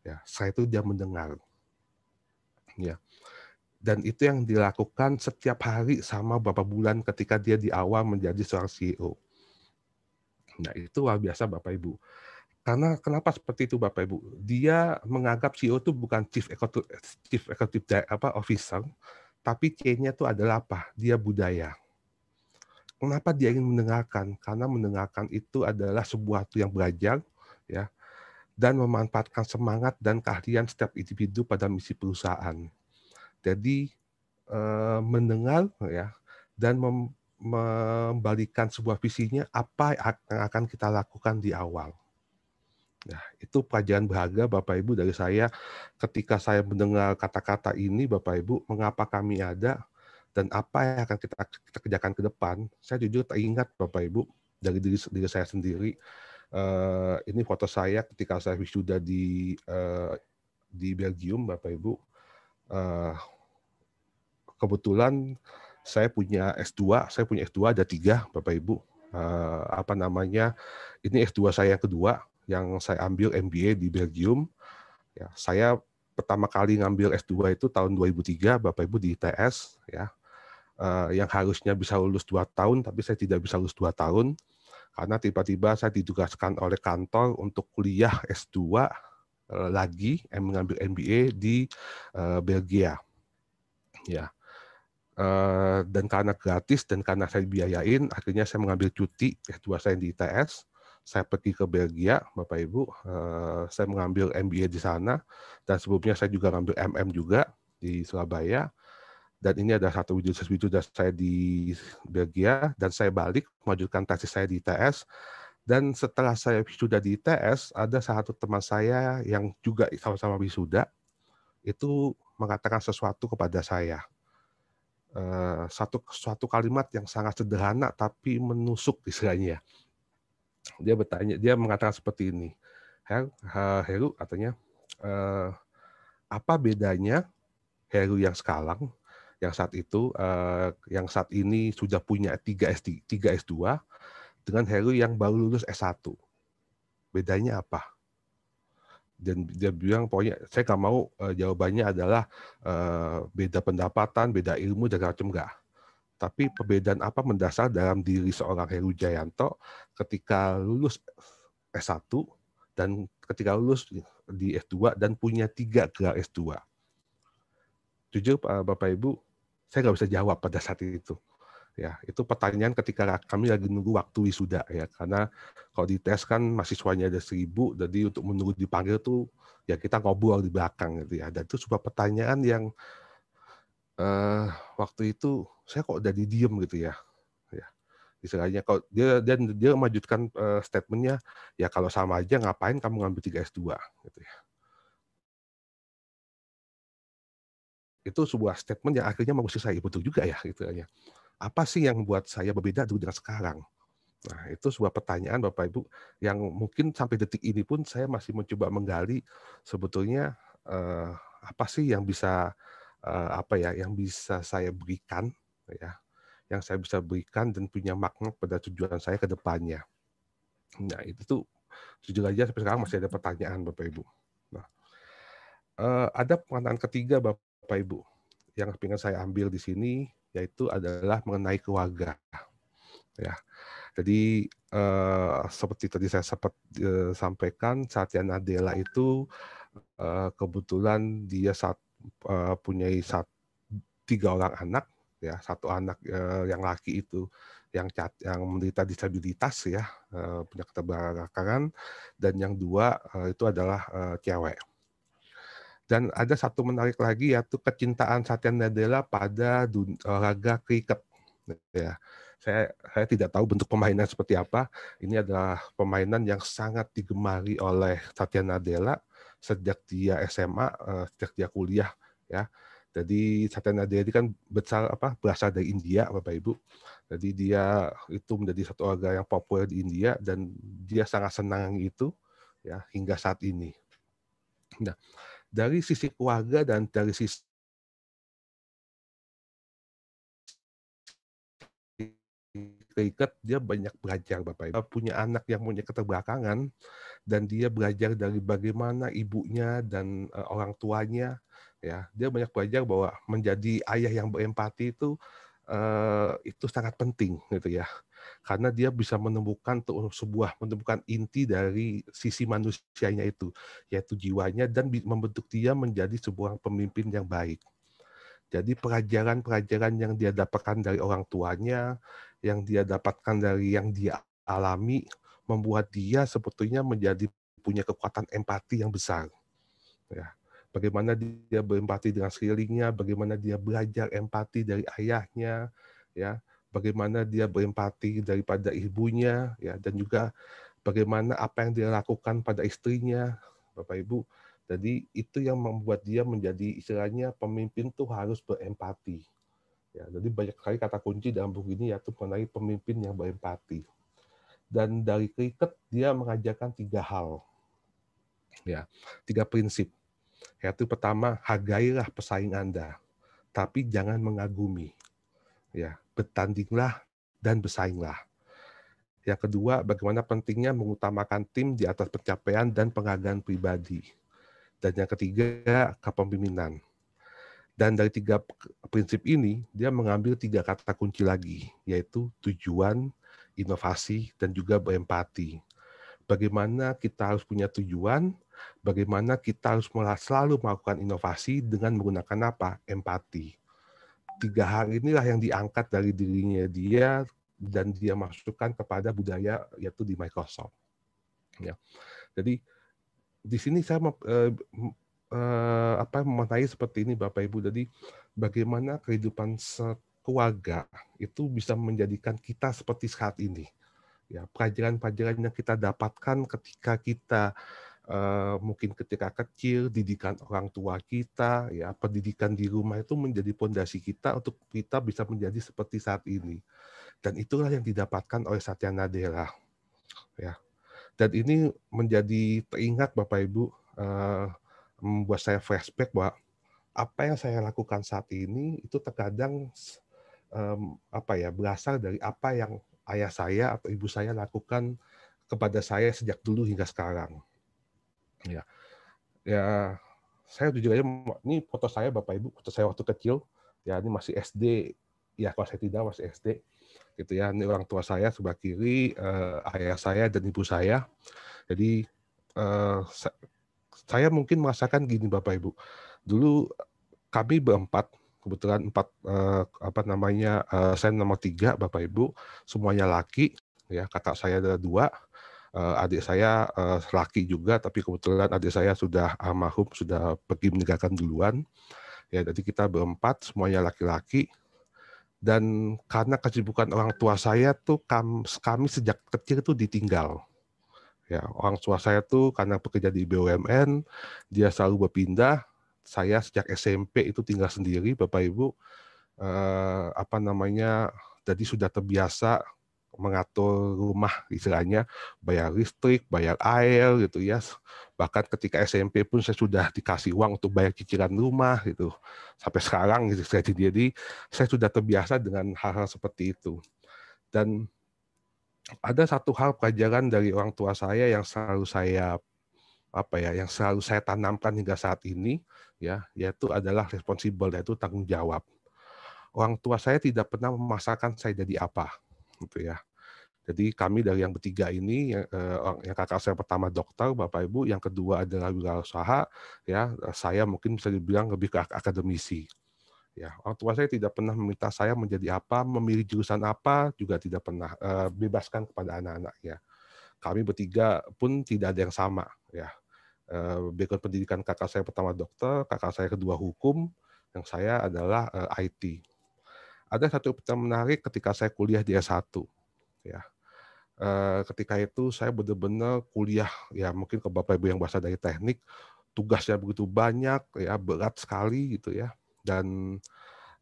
ya saya itu dia mendengar ya dan itu yang dilakukan setiap hari sama beberapa Bulan ketika dia di awal menjadi seorang CEO. Nah, itu luar biasa Bapak Ibu. Karena kenapa seperti itu Bapak Ibu? Dia menganggap CEO itu bukan chief executive, chief executive apa officer, tapi C-nya e itu adalah apa? Dia budaya. Kenapa dia ingin mendengarkan? Karena mendengarkan itu adalah sebuah yang belajar ya dan memanfaatkan semangat dan keahlian setiap individu pada misi perusahaan jadi eh, mendengar ya dan mem, membalikan sebuah visinya apa yang akan kita lakukan di awal. Nah, itu pelajaran berharga Bapak Ibu dari saya ketika saya mendengar kata-kata ini Bapak Ibu, mengapa kami ada dan apa yang akan kita, kita kerjakan ke depan. Saya jujur teringat Bapak Ibu dari diri, diri saya sendiri. Uh, ini foto saya ketika saya sudah di uh, di Belgium Bapak Ibu uh, kebetulan saya punya S2, saya punya S2 ada tiga Bapak Ibu. Uh, apa namanya? Ini S2 saya yang kedua yang saya ambil MBA di Belgium. Ya, saya pertama kali ngambil S2 itu tahun 2003 Bapak Ibu di ITS ya. Uh, yang harusnya bisa lulus dua tahun tapi saya tidak bisa lulus dua tahun karena tiba-tiba saya ditugaskan oleh kantor untuk kuliah S2 Eh, lagi eh, mengambil MBA di eh, Belgia. Ya. dan karena gratis dan karena saya biayain, akhirnya saya mengambil cuti S2 saya di ITS. Saya pergi ke Belgia, Bapak Ibu. saya mengambil MBA di sana dan sebelumnya saya juga mengambil MM juga di Surabaya. Dan ini ada satu wujud sudah saya di Belgia dan saya balik melanjutkan tesis saya di ITS dan setelah saya wisuda di ITS, ada satu teman saya yang juga sama-sama wisuda, itu mengatakan sesuatu kepada saya. Eh, satu suatu kalimat yang sangat sederhana tapi menusuk istilahnya. Dia bertanya, dia mengatakan seperti ini. Eh, Heru katanya, eh, apa bedanya Heru yang sekarang, yang saat itu, yang saat ini sudah punya 3 S3, S2 dengan Heru yang baru lulus S1. Bedanya apa? Dan dia bilang pokoknya saya nggak mau uh, jawabannya adalah uh, beda pendapatan, beda ilmu dan macam enggak. Tapi perbedaan apa mendasar dalam diri seorang Heru Jayanto ketika lulus S1 dan ketika lulus di S2 dan punya tiga gelar S2. Jujur eh, Bapak Ibu, saya nggak bisa jawab pada saat itu ya itu pertanyaan ketika kami lagi nunggu waktu wisuda ya karena kalau dites kan mahasiswanya ada seribu jadi untuk menunggu dipanggil tuh ya kita ngobrol di belakang gitu ya dan itu sebuah pertanyaan yang uh, waktu itu saya kok udah diem gitu ya ya istilahnya kalau dia dan dia dia majukan uh, eh, statementnya ya kalau sama aja ngapain kamu ngambil tiga s dua gitu ya itu sebuah statement yang akhirnya mengusir saya betul juga ya gitu ya apa sih yang membuat saya berbeda dulu dengan sekarang? Nah, itu sebuah pertanyaan Bapak Ibu yang mungkin sampai detik ini pun saya masih mencoba menggali sebetulnya eh, apa sih yang bisa eh, apa ya yang bisa saya berikan ya, yang saya bisa berikan dan punya makna pada tujuan saya ke depannya. Nah, itu tuh jujur aja sampai sekarang masih ada pertanyaan Bapak Ibu. Nah, eh, ada pertanyaan ketiga Bapak Ibu yang ingin saya ambil di sini yaitu adalah mengenai keluarga. Ya. Jadi eh, seperti tadi saya sempat eh, sampaikan, Satya Nadella itu eh, kebetulan dia saat eh, punya sat, tiga orang anak, ya satu anak eh, yang laki itu yang cat, yang menderita disabilitas ya eh, punya keterbelakangan dan yang dua eh, itu adalah eh, cewek dan ada satu menarik lagi yaitu kecintaan Satya Nadella pada olahraga eh, kriket. Ya. Saya, saya tidak tahu bentuk pemainan seperti apa. Ini adalah pemainan yang sangat digemari oleh Satya Nadella sejak dia SMA, eh, sejak dia kuliah ya. Jadi Satya Nadella ini kan besar apa berasal dari India Bapak Ibu. Jadi dia itu menjadi satu olahraga yang populer di India dan dia sangat senang itu ya hingga saat ini. Nah, dari sisi keluarga dan dari sisi Kriket dia banyak belajar Bapak Ibu. Punya anak yang punya keterbelakangan dan dia belajar dari bagaimana ibunya dan uh, orang tuanya ya. Dia banyak belajar bahwa menjadi ayah yang berempati itu Eh, itu sangat penting gitu ya karena dia bisa menemukan sebuah menemukan inti dari sisi manusianya itu yaitu jiwanya dan membentuk dia menjadi sebuah pemimpin yang baik. Jadi pelajaran-pelajaran yang dia dapatkan dari orang tuanya, yang dia dapatkan dari yang dia alami membuat dia sebetulnya menjadi punya kekuatan empati yang besar. Ya bagaimana dia berempati dengan sekelilingnya, bagaimana dia belajar empati dari ayahnya, ya, bagaimana dia berempati daripada ibunya, ya, dan juga bagaimana apa yang dia lakukan pada istrinya, Bapak Ibu. Jadi itu yang membuat dia menjadi istilahnya pemimpin tuh harus berempati. Ya, jadi banyak sekali kata kunci dalam buku ini yaitu mengenai pemimpin yang berempati. Dan dari kriket dia mengajarkan tiga hal, ya, tiga prinsip yaitu pertama hargailah pesaing Anda, tapi jangan mengagumi. Ya, bertandinglah dan bersainglah. Yang kedua, bagaimana pentingnya mengutamakan tim di atas pencapaian dan penghargaan pribadi. Dan yang ketiga, kepemimpinan. Dan dari tiga prinsip ini, dia mengambil tiga kata kunci lagi, yaitu tujuan, inovasi, dan juga berempati. Bagaimana kita harus punya tujuan, bagaimana kita harus selalu melakukan inovasi dengan menggunakan apa? Empati. Tiga hal inilah yang diangkat dari dirinya dia dan dia masukkan kepada budaya yaitu di Microsoft. Ya. Jadi di sini saya eh, eh, apa memantai seperti ini Bapak Ibu. Jadi bagaimana kehidupan keluarga itu bisa menjadikan kita seperti saat ini. Ya, pelajaran-pelajaran yang kita dapatkan ketika kita Eh, mungkin ketika kecil, didikan orang tua kita, ya pendidikan di rumah itu menjadi pondasi kita untuk kita bisa menjadi seperti saat ini. Dan itulah yang didapatkan oleh Satya Nadella. Ya. Dan ini menjadi teringat Bapak Ibu eh, membuat saya flashback bahwa apa yang saya lakukan saat ini itu terkadang apa ya berasal dari apa yang ayah saya atau ibu saya lakukan kepada saya sejak dulu hingga sekarang ya ya saya jujur aja ini foto saya bapak ibu foto saya waktu kecil ya ini masih SD ya kalau saya tidak masih SD gitu ya ini orang tua saya sebelah kiri eh, ayah saya dan ibu saya jadi eh, saya mungkin merasakan gini bapak ibu dulu kami berempat kebetulan empat eh, apa namanya eh, saya nomor tiga bapak ibu semuanya laki ya kakak saya ada dua uh, adik saya uh, laki juga tapi kebetulan adik saya sudah almarhum sudah pergi meninggalkan duluan ya jadi kita berempat semuanya laki-laki dan karena kesibukan orang tua saya tuh kami, kami sejak kecil tuh ditinggal ya orang tua saya tuh karena bekerja di BUMN dia selalu berpindah saya sejak SMP itu tinggal sendiri bapak ibu uh, apa namanya jadi sudah terbiasa mengatur rumah istilahnya bayar listrik, bayar air gitu ya. Bahkan ketika SMP pun saya sudah dikasih uang untuk bayar cicilan rumah gitu. Sampai sekarang gitu saya jadi saya sudah terbiasa dengan hal-hal seperti itu. Dan ada satu hal pelajaran dari orang tua saya yang selalu saya apa ya yang selalu saya tanamkan hingga saat ini ya yaitu adalah responsibel yaitu tanggung jawab orang tua saya tidak pernah memaksakan saya jadi apa gitu ya. Jadi kami dari yang bertiga ini yang, ya, eh, yang kakak saya pertama dokter, Bapak Ibu, yang kedua adalah wirausaha, ya saya mungkin bisa dibilang lebih ke akademisi. Ya, orang tua saya tidak pernah meminta saya menjadi apa, memilih jurusan apa juga tidak pernah eh, bebaskan kepada anak-anaknya. Kami bertiga pun tidak ada yang sama, ya. Eh, background pendidikan kakak saya pertama dokter, kakak saya kedua hukum, yang saya adalah eh, IT ada satu pertanyaan menarik ketika saya kuliah di S1. Ya. Eh, ketika itu saya benar-benar kuliah, ya mungkin ke Bapak-Ibu yang bahasa dari teknik, tugasnya begitu banyak, ya berat sekali gitu ya. Dan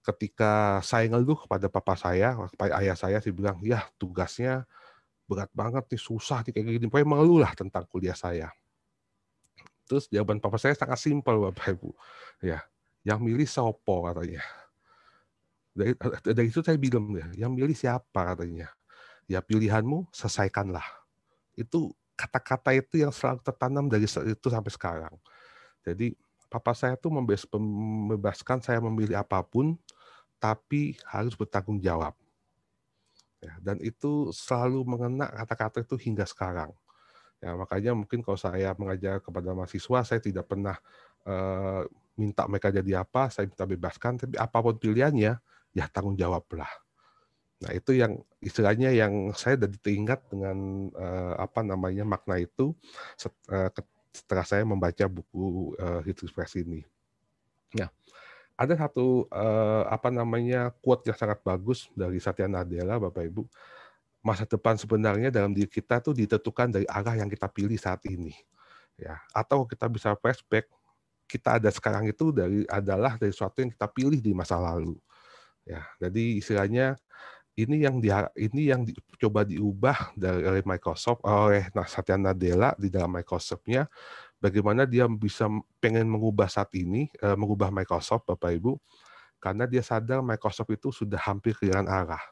ketika saya ngeluh kepada papa saya, kepada ayah saya, sih bilang, ya tugasnya berat banget nih, susah nih, kayak gini. Pokoknya mengeluh lah tentang kuliah saya. Terus jawaban papa saya sangat simpel Bapak Ibu. Ya, yang milih sopo katanya. Dari, eh, dari itu saya bilang ya, yang milih siapa katanya. Ya pilihanmu, selesaikanlah. Itu kata-kata itu yang selalu tertanam dari itu sampai sekarang. Jadi papa saya tuh membebaskan saya memilih apapun, tapi harus bertanggung jawab. Ya, dan itu selalu mengena kata-kata itu hingga sekarang. Ya, makanya mungkin kalau saya mengajar kepada mahasiswa, saya tidak pernah uh, minta mereka jadi apa, saya minta bebaskan, tapi apapun pilihannya, ya tanggung jawab lah. Nah itu yang istilahnya yang saya jadi teringat dengan uh, apa namanya makna itu eh, setelah saya membaca buku eh, Hitrifres ini. Nah ada satu uh, apa namanya quote yang sangat bagus dari Satya Nadella Bapak Ibu. Masa depan sebenarnya dalam diri kita tuh ditentukan dari arah yang kita pilih saat ini. Ya, atau kita bisa flashback kita ada sekarang itu dari adalah dari suatu yang kita pilih di masa lalu Ya, jadi istilahnya ini yang di, ini yang di, coba diubah dari Microsoft oleh Satya Nadella di dalam Microsoftnya bagaimana dia bisa pengen mengubah saat ini, eh, mengubah Microsoft, Bapak Ibu, karena dia sadar Microsoft itu sudah hampir kehilangan arah,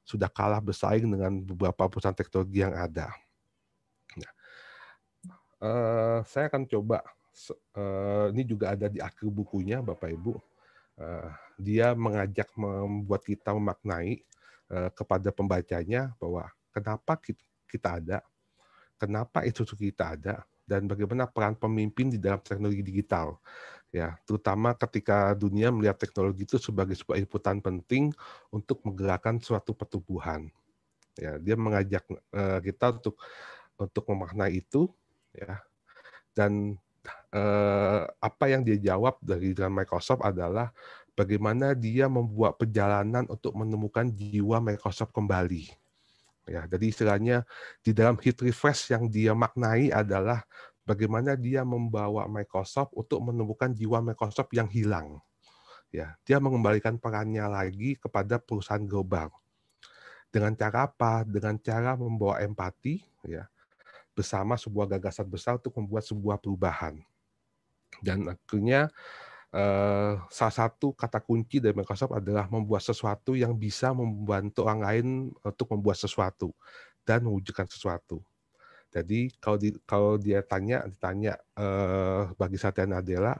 sudah kalah bersaing dengan beberapa perusahaan teknologi yang ada. Nah, eh, saya akan coba, eh, ini juga ada di akhir bukunya, Bapak Ibu. Eh, dia mengajak membuat kita memaknai uh, kepada pembacanya bahwa kenapa kita, ada, kenapa itu kita ada, dan bagaimana peran pemimpin di dalam teknologi digital. Ya, terutama ketika dunia melihat teknologi itu sebagai sebuah inputan penting untuk menggerakkan suatu pertumbuhan. Ya, dia mengajak uh, kita untuk untuk memaknai itu ya. Dan Eh, apa yang dia jawab dari Microsoft adalah bagaimana dia membuat perjalanan untuk menemukan jiwa Microsoft kembali. Ya, jadi istilahnya di dalam hit refresh yang dia maknai adalah bagaimana dia membawa Microsoft untuk menemukan jiwa Microsoft yang hilang. Ya, dia mengembalikan perannya lagi kepada perusahaan global. Dengan cara apa? Dengan cara membawa empati, ya, bersama sebuah gagasan besar untuk membuat sebuah perubahan. Dan akhirnya eh, salah satu kata kunci dari Microsoft adalah membuat sesuatu yang bisa membantu orang lain untuk membuat sesuatu dan mewujudkan sesuatu. Jadi kalau di, kalau dia tanya ditanya eh, bagi Satya Nadella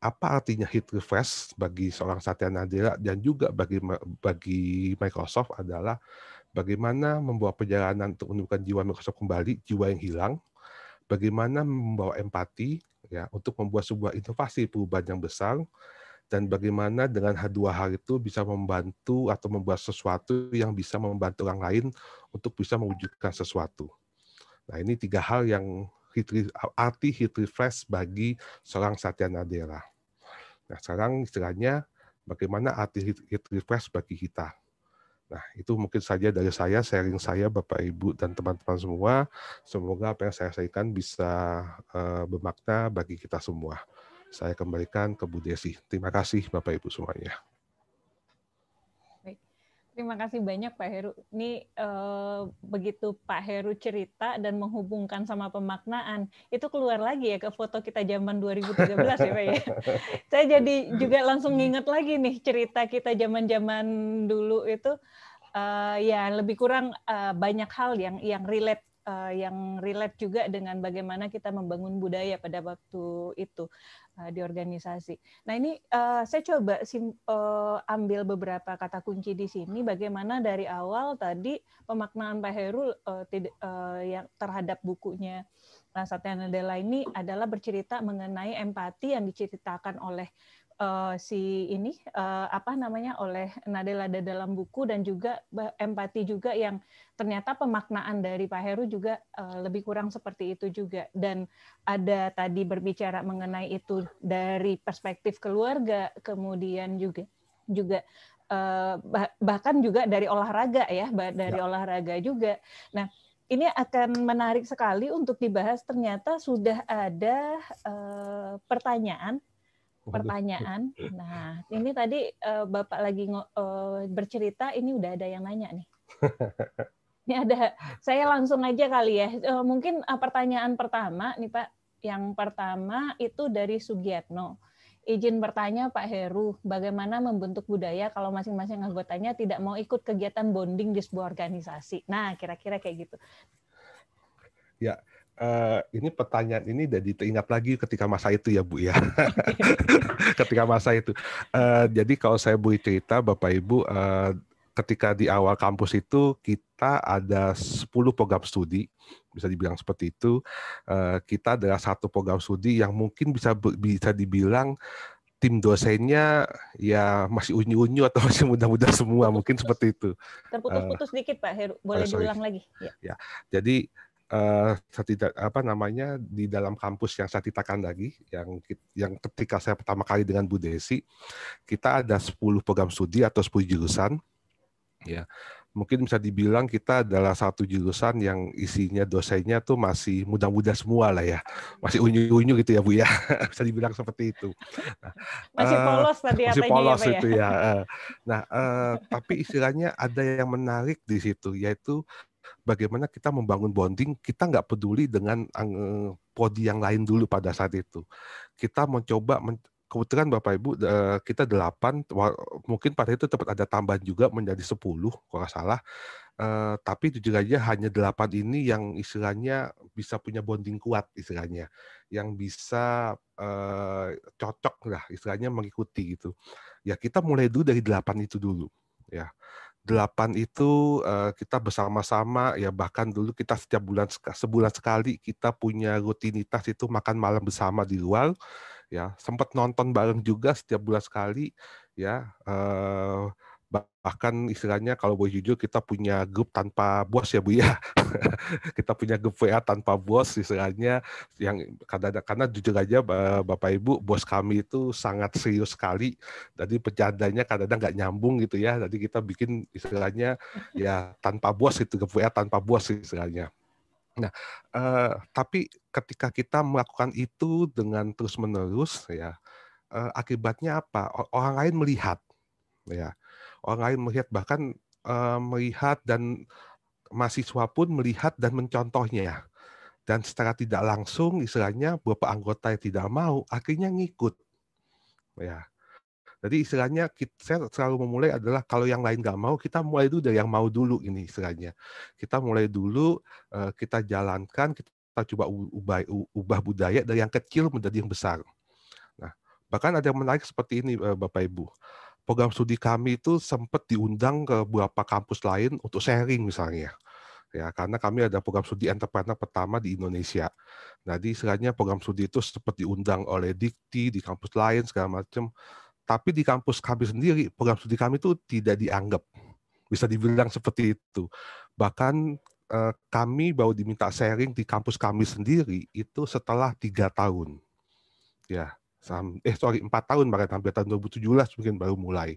apa artinya hit refresh bagi seorang Satya Nadella dan juga bagi bagi Microsoft adalah bagaimana membawa perjalanan untuk menemukan jiwa Microsoft kembali, jiwa yang hilang, bagaimana membawa empati, ya untuk membuat sebuah inovasi perubahan yang besar dan bagaimana dengan H2H itu bisa membantu atau membuat sesuatu yang bisa membantu orang lain untuk bisa mewujudkan sesuatu. Nah ini tiga hal yang hit, arti hit refresh bagi seorang Satya Nadella. Nah sekarang istilahnya bagaimana arti hit, hit refresh bagi kita. Nah, itu mungkin saja dari saya, sharing saya, Bapak, Ibu, dan teman-teman semua. Semoga apa yang saya sampaikan bisa uh, bermakna bagi kita semua. Saya kembalikan ke Bu Desi. Terima kasih, Bapak, Ibu semuanya. Terima kasih banyak Pak Heru. Ini eh, begitu Pak Heru cerita dan menghubungkan sama pemaknaan, itu keluar lagi ya ke foto kita zaman 2013 ya Pak ya. Saya jadi juga langsung nginget lagi nih cerita kita zaman-zaman dulu itu eh, ya lebih kurang eh, banyak hal yang yang relate yang relate juga dengan bagaimana kita membangun budaya pada waktu itu. Eh, di organisasi. Nah ini uh, saya coba sim, uh, ambil beberapa kata kunci di sini bagaimana dari awal tadi pemaknaan Pak Heru uh, tid, uh, yang terhadap bukunya nah, Satya Nadella ini adalah bercerita mengenai empati yang diceritakan oleh uh, si ini uh, apa namanya oleh Nadela dalam buku dan juga empati juga yang ternyata pemaknaan dari Pak Heru juga uh, lebih kurang seperti itu juga dan ada tadi berbicara mengenai itu dari perspektif keluarga kemudian juga juga uh, bahkan juga dari olahraga ya dari ya. olahraga juga nah ini akan menarik sekali untuk dibahas. Ternyata sudah ada uh, pertanyaan pertanyaan. Nah, ini tadi uh, Bapak lagi uh, bercerita, ini udah ada yang nanya nih. Ini ada, saya langsung aja kali ya. Uh, mungkin uh, pertanyaan pertama nih Pak, yang pertama itu dari Sugiatno. Izin bertanya Pak Heru, bagaimana membentuk budaya kalau masing-masing anggotanya tidak mau ikut kegiatan bonding di sebuah organisasi? Nah, kira-kira kayak gitu. Ya, uh, ini pertanyaan ini jadi teringat lagi ketika masa itu ya Bu ya. ketika masa itu. Uh, jadi kalau saya boleh cerita Bapak Ibu uh, ketika di awal kampus itu kita ada 10 program studi, bisa dibilang seperti itu. Uh, kita adalah satu program studi yang mungkin bisa bisa dibilang tim dosennya ya masih unyu-unyu atau masih muda-muda semua mungkin seperti itu. Terputus-putus uh, dikit Pak Heru, boleh oh, diulang lagi. Ya. ya, jadi Eh, setidak apa namanya di dalam kampus yang saya titakan lagi yang yang ketika saya pertama kali dengan Bu Desi kita ada 10 program studi atau 10 jurusan ya mungkin bisa dibilang kita adalah satu jurusan yang isinya dosennya tuh masih muda-muda semua lah ya masih unyu-unyu gitu ya bu ya bisa dibilang seperti itu nah, masih eh, polos tadi masih ya, polos ya, itu ya, ya. nah uh, tapi istilahnya ada yang menarik di situ yaitu bagaimana kita membangun bonding, kita nggak peduli dengan eh, podi yang lain dulu pada saat itu. Kita mencoba men kebetulan Bapak Ibu eh, kita delapan, mungkin pada itu tempat ada tambahan juga menjadi sepuluh kalau salah. Uh, tapi jujur aja hanya delapan ini yang istilahnya bisa punya bonding kuat istilahnya, yang bisa uh, cocok lah istilahnya mengikuti gitu. Ya kita mulai dulu dari delapan itu dulu ya delapan itu uh, kita bersama-sama ya bahkan dulu kita setiap bulan sebulan sekali kita punya rutinitas itu makan malam bersama di luar ya sempat nonton bareng juga setiap bulan sekali ya uh, bahkan istilahnya kalau boleh jujur kita punya grup tanpa bos ya Bu ya. kita punya grup WA tanpa bos istilahnya yang karena karena jujur aja Bapak Ibu bos kami itu sangat serius sekali. Jadi bercandanya kadang-kadang nggak nyambung gitu ya. Jadi kita bikin istilahnya ya tanpa bos itu grup WA tanpa bos istilahnya. Nah, eh, tapi ketika kita melakukan itu dengan terus-menerus ya eh, akibatnya apa? Orang lain melihat ya orang lain melihat bahkan uh, melihat dan mahasiswa pun melihat dan mencontohnya. Dan secara tidak langsung istilahnya beberapa anggota yang tidak mau akhirnya ngikut. Ya. Jadi istilahnya kita, saya selalu memulai adalah kalau yang lain nggak mau kita mulai dulu dari yang mau dulu ini istilahnya. Kita mulai dulu eh, kita jalankan kita coba ubah, ubah budaya dari yang kecil menjadi yang besar. Nah, bahkan ada yang menarik seperti ini eh, Bapak Ibu program studi kami itu sempat diundang ke beberapa kampus lain untuk sharing misalnya. Ya, karena kami ada program studi entrepreneur pertama di Indonesia. Nah, jadi sebenarnya program studi itu sempat diundang oleh Dikti di kampus lain segala macam. Tapi di kampus kami sendiri program studi kami itu tidak dianggap. Bisa dibilang seperti itu. Bahkan eh, kami baru diminta sharing di kampus kami sendiri itu setelah tiga tahun. Ya, eh sorry empat tahun bahkan sampai tahun 2017 mungkin baru mulai.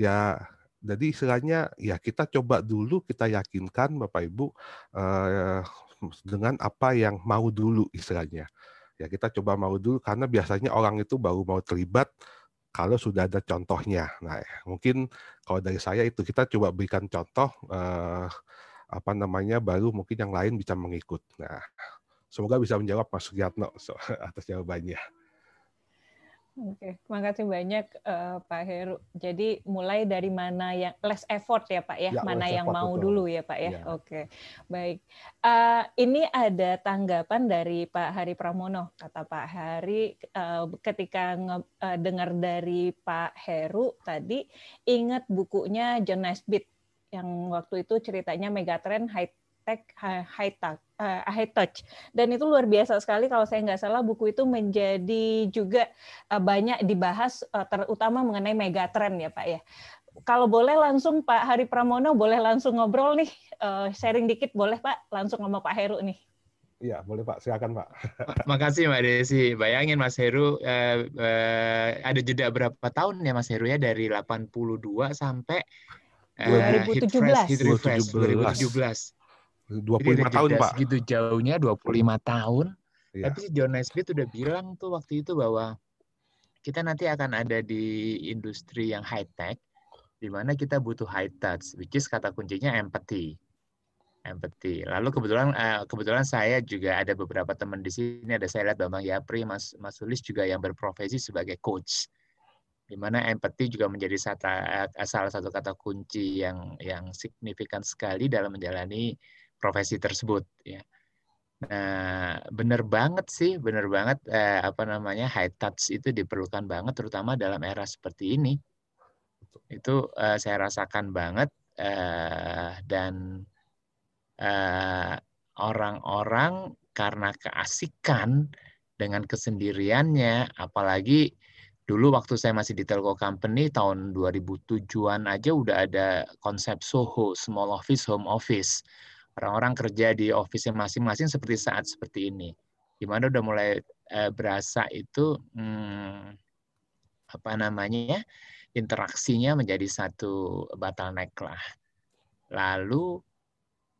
Ya jadi istilahnya ya kita coba dulu kita yakinkan Bapak Ibu eh, dengan apa yang mau dulu istilahnya. Ya kita coba mau dulu karena biasanya orang itu baru mau terlibat kalau sudah ada contohnya. Nah, mungkin kalau dari saya itu kita coba berikan contoh eh, apa namanya baru mungkin yang lain bisa mengikut. Nah, semoga bisa menjawab Mas Sugiyatno atas jawabannya. Oke, terima kasih banyak uh, Pak Heru. Jadi mulai dari mana yang less effort ya Pak ya, ya mana yang mau betul. dulu ya Pak ya. ya. Oke, baik. Uh, ini ada tanggapan dari Pak Hari Pramono. Kata Pak Hari uh, ketika uh, dengar dari Pak Heru tadi, ingat bukunya John Nesbitt yang waktu itu ceritanya Megatrend High Tech High Tech uh, eh, Ahead Touch. Dan itu luar biasa sekali kalau saya nggak salah buku itu menjadi juga uh, banyak dibahas uh, terutama mengenai megatrend ya Pak ya. Kalau boleh langsung Pak Hari Pramono boleh langsung ngobrol nih uh, sharing dikit boleh Pak langsung sama Pak Heru nih. Iya, boleh Pak. Silakan Pak. Terima kasih Mbak Desi. Bayangin Mas Heru, eh, eh, ada jeda berapa tahun ya Mas Heru ya? Dari 82 sampai eh, 2017. Hit Fresh, gitu. Hit Refresh, 2017. 2017 dua 25 tahun, Pak. Gitu jauhnya dua puluh lima tahun. Ya. Tapi John Nesbitt udah bilang tuh waktu itu bahwa kita nanti akan ada di industri yang high tech di mana kita butuh high touch which is kata kuncinya empathy. Empathy. Lalu kebetulan eh, kebetulan saya juga ada beberapa teman di sini ada saya lihat bang Yapri, Mas Mas Sulis juga yang berprofesi sebagai coach di mana empathy juga menjadi eh, salah satu kata kunci yang yang signifikan sekali dalam menjalani profesi tersebut ya. Nah, bener banget sih, benar banget eh, apa namanya high touch itu diperlukan banget, terutama dalam era seperti ini. Itu eh, saya rasakan banget eh, dan orang eh, orang-orang karena keasikan dengan kesendiriannya, apalagi dulu waktu saya masih di telco company tahun 2007-an aja udah ada konsep Soho, small office, home office orang-orang kerja di office masing-masing seperti saat seperti ini di mana udah mulai eh, berasa itu hmm, apa namanya interaksinya menjadi satu batal naik lah lalu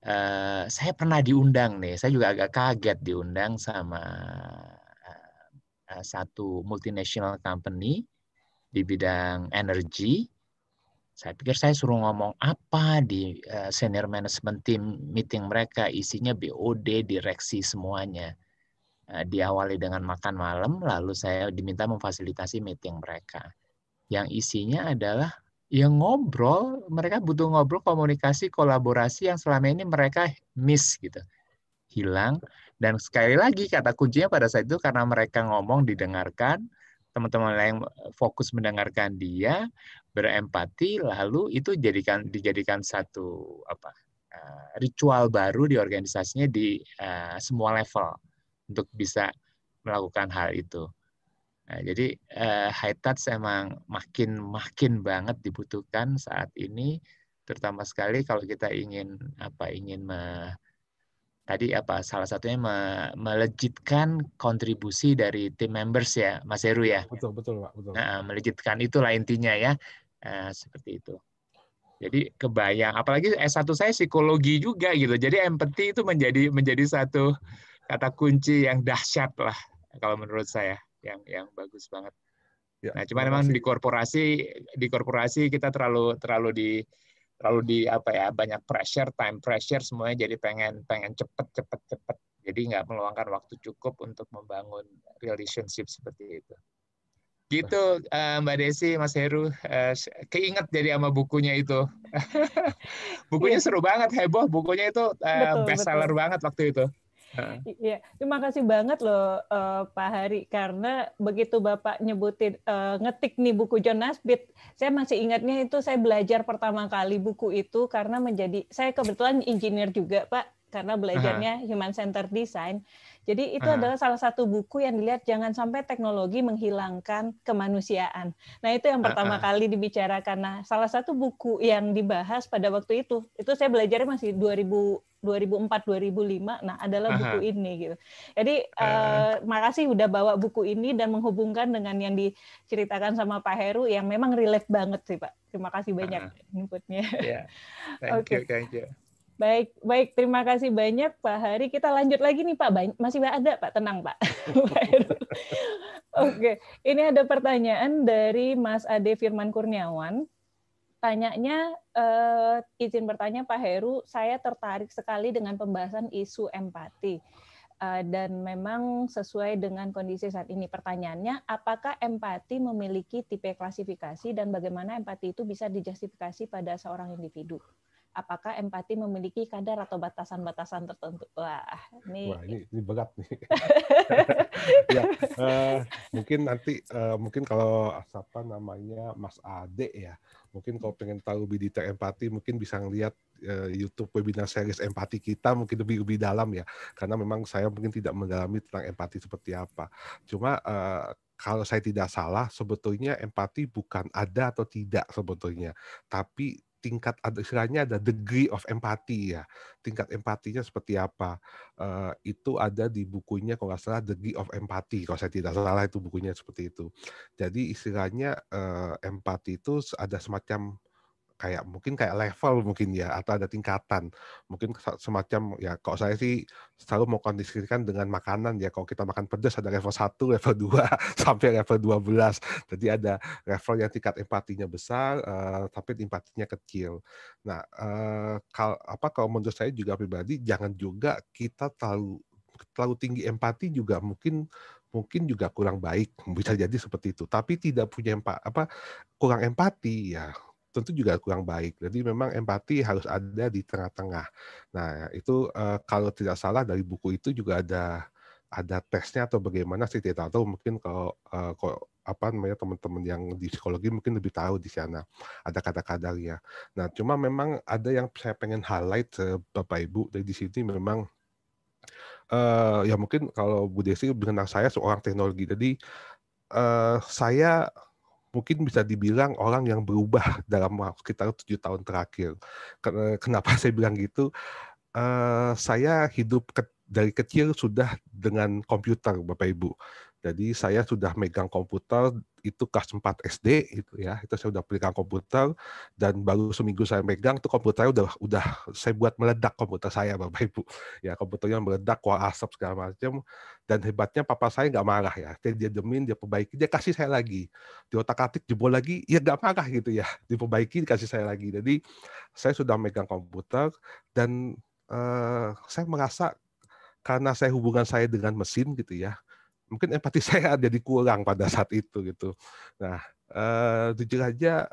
eh, saya pernah diundang nih saya juga agak kaget diundang sama eh, satu multinational company di bidang energi saya pikir saya suruh ngomong apa di eh, senior management team meeting mereka, isinya BOD, direksi semuanya. Eh, diawali dengan makan malam, lalu saya diminta memfasilitasi meeting mereka. Yang isinya adalah yang ngobrol, mereka butuh ngobrol, komunikasi, kolaborasi yang selama ini mereka miss gitu. Hilang. Dan sekali lagi kata kuncinya pada saat itu karena mereka ngomong didengarkan, teman-teman yang fokus mendengarkan dia, berempati lalu itu jadikan dijadikan satu apa eh, ritual baru di organisasinya di uh, semua level untuk bisa melakukan hal itu. Nah, jadi uh, high touch emang makin makin banget dibutuhkan saat ini terutama sekali kalau kita ingin apa ingin me, tadi apa salah satunya me, melejitkan kontribusi dari tim members ya Mas Heru ya. Betul betul Pak, betul. Nah, melejitkan itulah intinya ya. Nah, seperti itu. Jadi kebayang, apalagi eh, S1 saya psikologi juga gitu. Jadi empathy itu menjadi menjadi satu kata kunci yang dahsyat lah kalau menurut saya yang yang bagus banget. Ya, nah, cuman memang di korporasi di korporasi kita terlalu terlalu di terlalu di apa ya banyak pressure, time pressure semuanya jadi pengen pengen cepet cepet cepet. Jadi nggak meluangkan waktu cukup untuk membangun relationship seperti itu. Gitu uh, Mbak Desi, Mas Heru, uh, keinget jadi sama bukunya itu. bukunya iya. seru banget, heboh. Bukunya itu uh, betul, bestseller betul. banget waktu itu. Iya, terima kasih banget loh uh, Pak Hari karena begitu Bapak nyebutin uh, ngetik nih buku John Nasbit, saya masih ingatnya itu saya belajar pertama kali buku itu karena menjadi saya kebetulan engineer juga Pak karena belajarnya uh -huh. human center design. Jadi itu uh. adalah salah satu buku yang dilihat jangan sampai teknologi menghilangkan kemanusiaan. Nah itu yang pertama uh, uh. kali dibicarakan. Nah salah satu buku yang dibahas pada waktu itu, itu saya belajarnya masih 2000 2004 2005 nah adalah buku Aha. ini gitu. Jadi uh. Uh, makasih udah bawa buku ini dan menghubungkan dengan yang diceritakan sama Pak Heru yang memang relate banget sih Pak. Terima kasih banyak uh. inputnya. Yeah. Thank okay. you, thank you. Baik, baik. Terima kasih banyak Pak Hari. Kita lanjut lagi nih Pak. Banyak, masih ada Pak, tenang Pak. Oke, ini ada pertanyaan dari Mas Ade Firman Kurniawan. Tanyanya, eh, izin bertanya Pak Heru, saya tertarik sekali dengan pembahasan isu empati. Eh, dan memang sesuai dengan kondisi saat ini. Pertanyaannya, apakah empati memiliki tipe klasifikasi dan bagaimana empati itu bisa dijustifikasi pada seorang individu? apakah empati memiliki kadar atau batasan-batasan tertentu? Wah, ini, Wah, ini, ini berat nih. ya, uh, mungkin nanti uh, mungkin kalau siapa namanya Mas Ade ya, mungkin kalau pengen tahu lebih detail empati, mungkin bisa ngeliat eh, YouTube webinar series empati kita mungkin lebih lebih dalam ya, karena memang saya mungkin tidak mendalami tentang empati seperti apa. Cuma uh, kalau saya tidak salah, sebetulnya empati bukan ada atau tidak sebetulnya, tapi tingkat ada istilahnya ada degree of empathy ya tingkat empatinya seperti apa uh, itu ada di bukunya kalau nggak salah degree of empathy kalau saya tidak salah itu bukunya seperti itu jadi istilahnya uh, eh, empati itu ada semacam kayak mungkin kayak level mungkin ya atau ada tingkatan mungkin semacam ya kok saya sih selalu mau kondisikan dengan makanan ya kalau kita makan pedas ada level 1, level 2 sampai level 12 jadi ada level yang tingkat empatinya besar uh, tapi empatinya kecil nah uh, eh, kalau apa kalau menurut saya juga pribadi jangan juga kita terlalu terlalu tinggi empati juga mungkin mungkin juga kurang baik bisa jadi seperti itu tapi tidak punya empat apa kurang empati ya tentu juga kurang baik. Jadi memang empati harus ada di tengah-tengah. Nah itu uh, kalau tidak salah dari buku itu juga ada ada tesnya atau bagaimana sih tidak tahu mungkin kalau uh, eh, kalau apa namanya teman-teman yang di psikologi mungkin lebih tahu di sana ada kata ya. Nah cuma memang ada yang saya pengen highlight uh, bapak ibu dari di sini memang uh, ya mungkin kalau Bu Desi mengenal saya seorang teknologi jadi uh, saya mungkin bisa dibilang orang yang berubah dalam sekitar tujuh tahun terakhir. Kenapa saya bilang gitu? Uh, saya hidup ke, dari kecil sudah dengan komputer, Bapak Ibu. Jadi saya sudah megang komputer itu kelas 4 SD itu ya. Itu saya sudah pegang komputer dan baru seminggu saya megang itu komputernya udah udah saya buat meledak komputer saya Bapak Ibu. Ya komputernya meledak keluar asap segala macam dan hebatnya papa saya nggak marah ya. Dia demin, dia perbaiki, dia kasih saya lagi. Di otak-atik jebol lagi, ya nggak marah gitu ya. Diperbaiki dikasih saya lagi. Jadi saya sudah megang komputer dan eh, saya merasa karena saya hubungan saya dengan mesin gitu ya mungkin empati saya jadi kurang pada saat itu gitu nah eh, jujur aja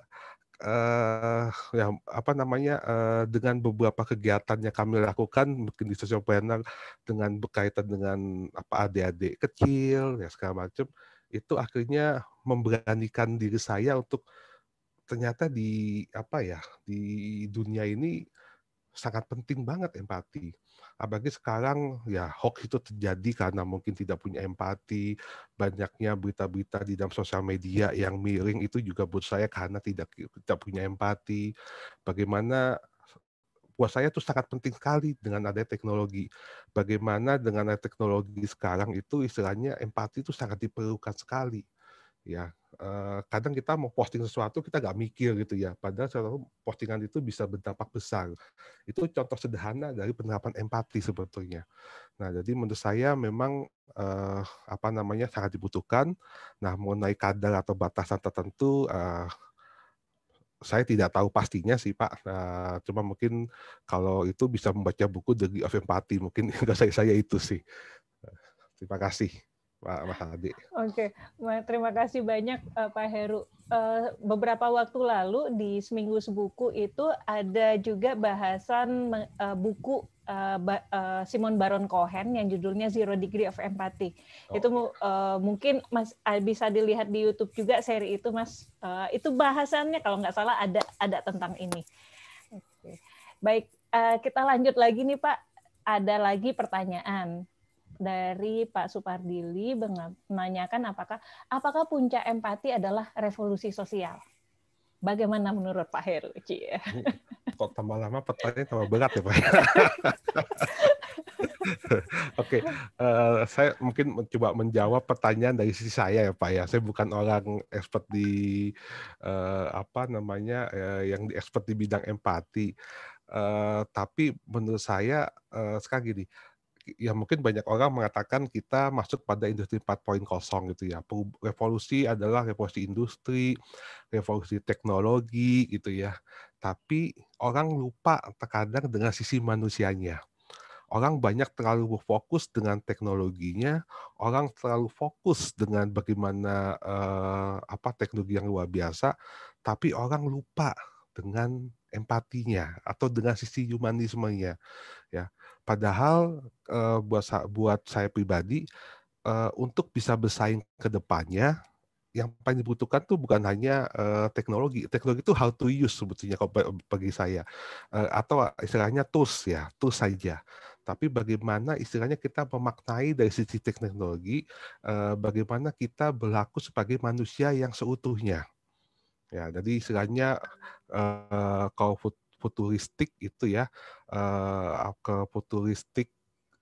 eh, ya apa namanya eh, dengan beberapa kegiatan yang kami lakukan mungkin di sosial planner dengan berkaitan dengan apa adik-adik kecil ya segala macam itu akhirnya memberanikan diri saya untuk ternyata di apa ya di dunia ini sangat penting banget empati apalagi sekarang ya hoax itu terjadi karena mungkin tidak punya empati, banyaknya berita-berita di dalam sosial media yang miring itu juga buat saya karena tidak tidak punya empati. Bagaimana buat saya itu sangat penting sekali dengan adanya teknologi. Bagaimana dengan adanya teknologi sekarang itu istilahnya empati itu sangat diperlukan sekali. Ya, Eh, kadang kita mau posting sesuatu kita nggak mikir gitu ya. Padahal suatu postingan itu bisa berdampak besar. Itu contoh sederhana dari penerapan empati sebetulnya. Nah, jadi menurut saya memang uh, apa namanya sangat dibutuhkan. Nah, mengenai kadar atau batasan tertentu uh, saya tidak tahu pastinya sih Pak. Nah, cuma mungkin kalau itu bisa membaca buku dari empati of Empathy mungkin saya itu sih. Terima kasih. Pak Mahadi. Oke, okay. terima kasih banyak eh, Pak Heru. Eh, beberapa waktu lalu di Seminggu Sebuku itu ada juga bahasan eh, buku Simon Baron Cohen yang judulnya Zero Degree of Empathy. Oh. Itu mungkin Mas bisa dilihat di YouTube juga seri itu Mas. itu bahasannya kalau nggak salah ada ada tentang ini. Okay. Baik, kita lanjut lagi nih Pak. Ada lagi pertanyaan dari Pak Supardili menanyakan apakah apakah puncak empati adalah revolusi sosial. Bagaimana menurut Pak Heru? Cie? Kok tambah lama Pertanyaan tambah berat ya Pak. Oke, okay. uh, eh, saya mungkin mencoba menjawab pertanyaan dari sisi saya ya Pak ya. Saya bukan orang expert di uh, apa namanya uh, yang expert di bidang empati. Uh, tapi menurut saya uh, sekarang gini, ya mungkin banyak orang mengatakan kita masuk pada industri 4.0 gitu ya. Revolusi adalah revolusi industri, revolusi teknologi gitu ya. Tapi orang lupa terkadang dengan sisi manusianya. Orang banyak terlalu fokus dengan teknologinya, orang terlalu fokus dengan bagaimana eh, apa teknologi yang luar biasa, tapi orang lupa dengan empatinya atau dengan sisi humanismenya ya Padahal uh, buat buat saya pribadi uh, untuk bisa bersaing ke depannya yang paling dibutuhkan tuh bukan hanya uh, teknologi. Teknologi itu how to use sebetulnya bagi saya. Uh, atau istilahnya tools ya, tools saja. Tapi bagaimana istilahnya kita memaknai dari sisi teknologi, uh, bagaimana kita berlaku sebagai manusia yang seutuhnya. Ya, jadi istilahnya uh, kalau futuristik itu ya uh, ke futuristik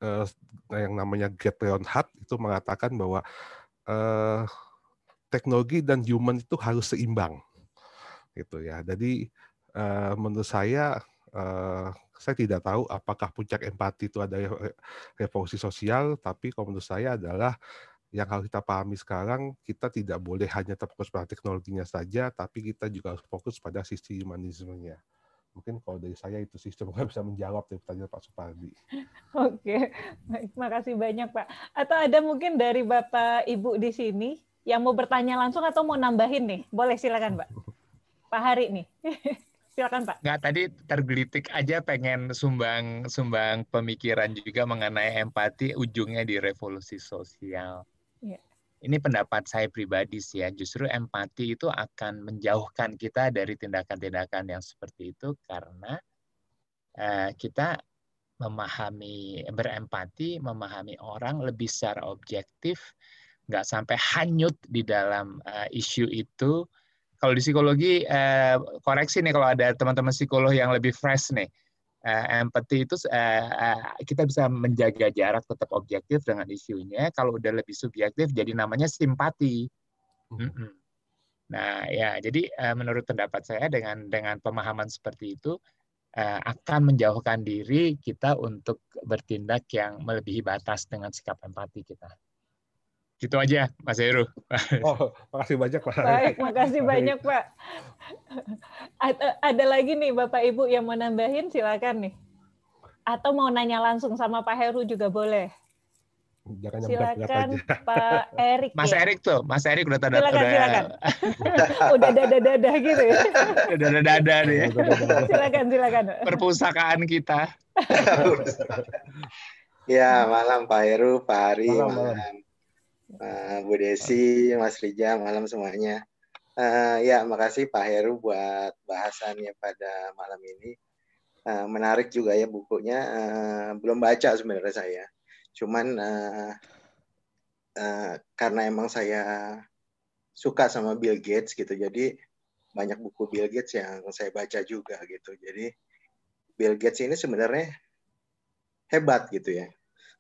eh, yang namanya Getreon Hart itu mengatakan bahwa eh, teknologi dan human itu harus seimbang gitu ya. Jadi menurut saya saya tidak tahu apakah puncak empati itu ada revolusi sosial, tapi kalau menurut saya adalah yang harus kita pahami sekarang, kita tidak boleh hanya terfokus pada teknologinya saja, tapi kita juga harus fokus pada sisi humanismenya. Mungkin kalau dari saya itu sih semoga bisa menjawab dari pertanyaan Pak Supardi. Oke, terima kasih banyak Pak. Atau ada mungkin dari Bapak Ibu di sini yang mau bertanya langsung atau mau nambahin nih? Boleh silakan Pak. Pak Hari nih. silakan Pak. Nggak tadi tergelitik aja pengen sumbang sumbang pemikiran juga mengenai empati ujungnya di revolusi sosial. Iya ini pendapat saya pribadi sih ya, justru empati itu akan menjauhkan kita dari tindakan-tindakan yang seperti itu karena uh, kita memahami berempati, memahami orang lebih secara objektif, nggak sampai hanyut di dalam uh, isu itu. Kalau di psikologi uh, koreksi nih kalau ada teman-teman psikolog yang lebih fresh nih uh, eh, empati itu uh, uh, kita bisa menjaga jarak tetap objektif dengan isunya. Kalau udah lebih subjektif, jadi namanya simpati. Mm -hmm. Nah, ya, jadi uh, menurut pendapat saya dengan dengan pemahaman seperti itu uh, akan menjauhkan diri kita untuk bertindak yang melebihi batas dengan sikap empati kita. Gitu aja, Mas Heru. Oh, makasih banyak, Pak. Baik, makasih Baik. banyak, Pak. Ada lagi nih, Bapak Ibu yang mau nambahin, silakan nih. Atau mau nanya langsung sama Pak Heru juga boleh. silakan Pak Erik. Mas ya. Erik tuh, Mas Erik udah tanda silakan, udah silakan. udah dada dada gitu. Ya? udah dada dada nih. silakan silakan. Perpustakaan kita. ya malam Pak Heru, Pak Hari, malam uh, Bu Desi, Mas Rija, malam semuanya. Uh, ya, makasih Pak Heru buat bahasannya pada malam ini. Uh, menarik juga ya bukunya. Uh, belum baca sebenarnya saya. Cuman uh, uh, karena emang saya suka sama Bill Gates gitu, jadi banyak buku Bill Gates yang saya baca juga gitu. Jadi Bill Gates ini sebenarnya hebat gitu ya.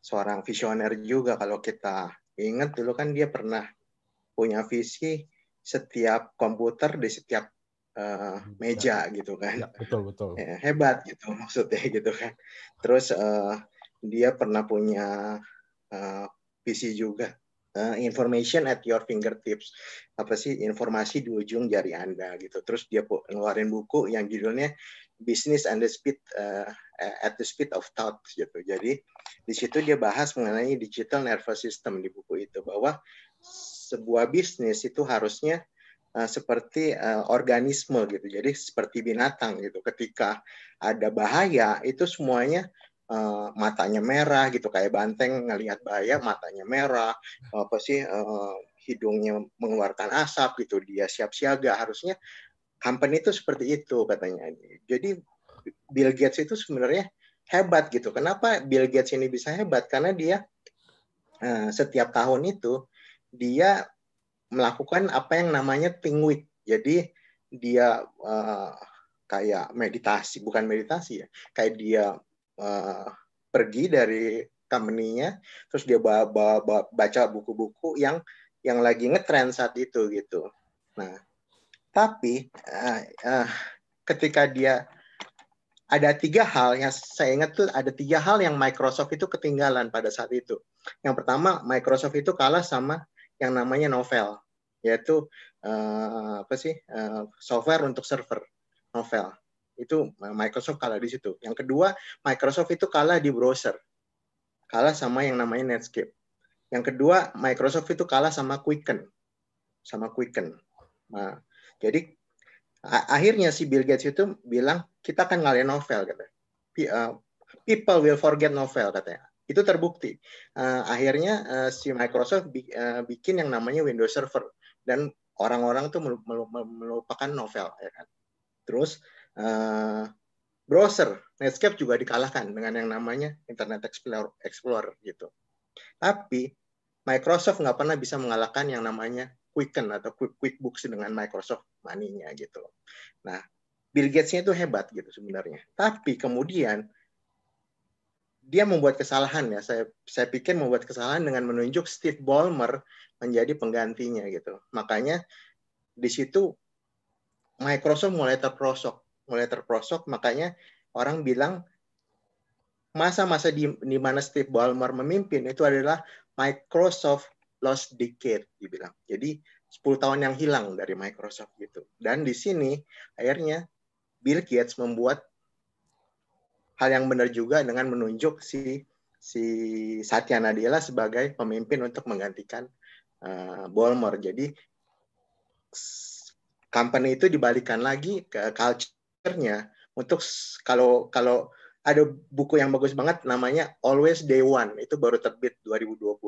Seorang visioner juga kalau kita Ingat dulu kan dia pernah punya visi setiap komputer di setiap uh, meja ya. gitu kan. Ya, betul betul. Ya, hebat gitu maksudnya gitu kan. Terus uh, dia pernah punya uh, visi juga uh, information at your fingertips apa sih informasi di ujung jari anda gitu terus dia ngeluarin buku yang judulnya business and the speed uh, at the speed of thought gitu. Jadi di situ dia bahas mengenai digital nervous system di buku itu bahwa sebuah bisnis itu harusnya uh, seperti uh, organisme gitu. Jadi seperti binatang gitu. Ketika ada bahaya itu semuanya uh, matanya merah gitu kayak banteng ngelihat bahaya matanya merah apa sih uh, hidungnya mengeluarkan asap gitu dia siap siaga harusnya company itu seperti itu katanya. Jadi Bill Gates itu sebenarnya hebat gitu. Kenapa Bill Gates ini bisa hebat? Karena dia eh, setiap tahun itu dia melakukan apa yang namanya think week. Jadi dia eh, kayak meditasi, bukan meditasi ya. Kayak dia eh, pergi dari company-nya, terus dia bawa, bawa, baca buku-buku yang yang lagi ngetren saat itu gitu. Nah, tapi uh, uh, ketika dia ada tiga hal yang saya ingat tuh ada tiga hal yang Microsoft itu ketinggalan pada saat itu. Yang pertama Microsoft itu kalah sama yang namanya Novel, yaitu uh, apa sih uh, software untuk server Novel. Itu Microsoft kalah di situ. Yang kedua Microsoft itu kalah di browser, kalah sama yang namanya Netscape. Yang kedua Microsoft itu kalah sama Quicken, sama Quicken. Nah, jadi akhirnya si Bill Gates itu bilang kita akan ngalih novel kata. Eh, People will forget novel katanya. Itu terbukti. Eh, akhirnya eh, si Microsoft bikin yang namanya Windows Server dan orang-orang tuh melupakan novel ya kan. Terus browser Netscape juga dikalahkan dengan yang namanya Internet Explorer, Explorer gitu. Tapi Microsoft nggak pernah bisa mengalahkan yang namanya Quicken atau Quick QuickBooks dengan Microsoft Money-nya gitu. Nah, Bill Gates-nya itu hebat gitu sebenarnya. Tapi kemudian dia membuat kesalahan ya. Saya saya pikir membuat kesalahan dengan menunjuk Steve Ballmer menjadi penggantinya gitu. Makanya di situ Microsoft mulai terprosok, mulai terprosok. Makanya orang bilang masa-masa di, di mana Steve Ballmer memimpin itu adalah Microsoft lost decade dibilang. Jadi 10 tahun yang hilang dari Microsoft gitu. Dan di sini akhirnya Bill Gates membuat hal yang benar juga dengan menunjuk si si Satya Nadella sebagai pemimpin untuk menggantikan uh, eh, Bolmer. Jadi company itu dibalikan lagi ke culture-nya untuk kalau kalau ada buku yang bagus banget namanya Always Day One itu baru terbit 2020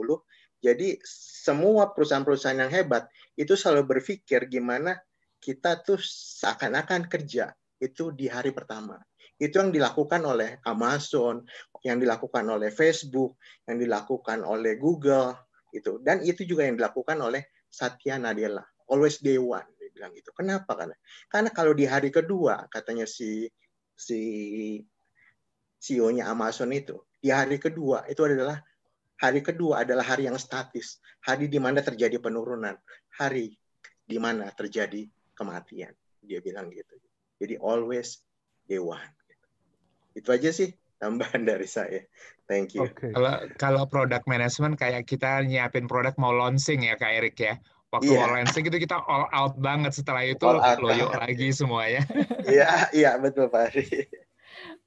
jadi semua perusahaan-perusahaan yang hebat itu selalu berpikir gimana kita tuh seakan-akan kerja itu di hari pertama. Itu yang dilakukan oleh Amazon, yang dilakukan oleh Facebook, yang dilakukan oleh Google, itu. Dan itu juga yang dilakukan oleh Satya Nadella. Always day one, dia bilang gitu. Kenapa? Karena karena kalau di hari kedua katanya si si CEO-nya Amazon itu, di hari kedua itu adalah Hari kedua adalah hari yang statis, hari di mana terjadi penurunan, hari di mana terjadi kematian. Dia bilang gitu. Jadi always day one. Itu aja sih tambahan dari saya. Thank you. Okay. Kalau kalau product management kayak kita nyiapin produk mau launching ya Kak Erik ya waktu yeah. launching itu kita all out banget setelah itu loyo lagi semuanya. Iya, yeah, iya yeah, betul Pak Ari.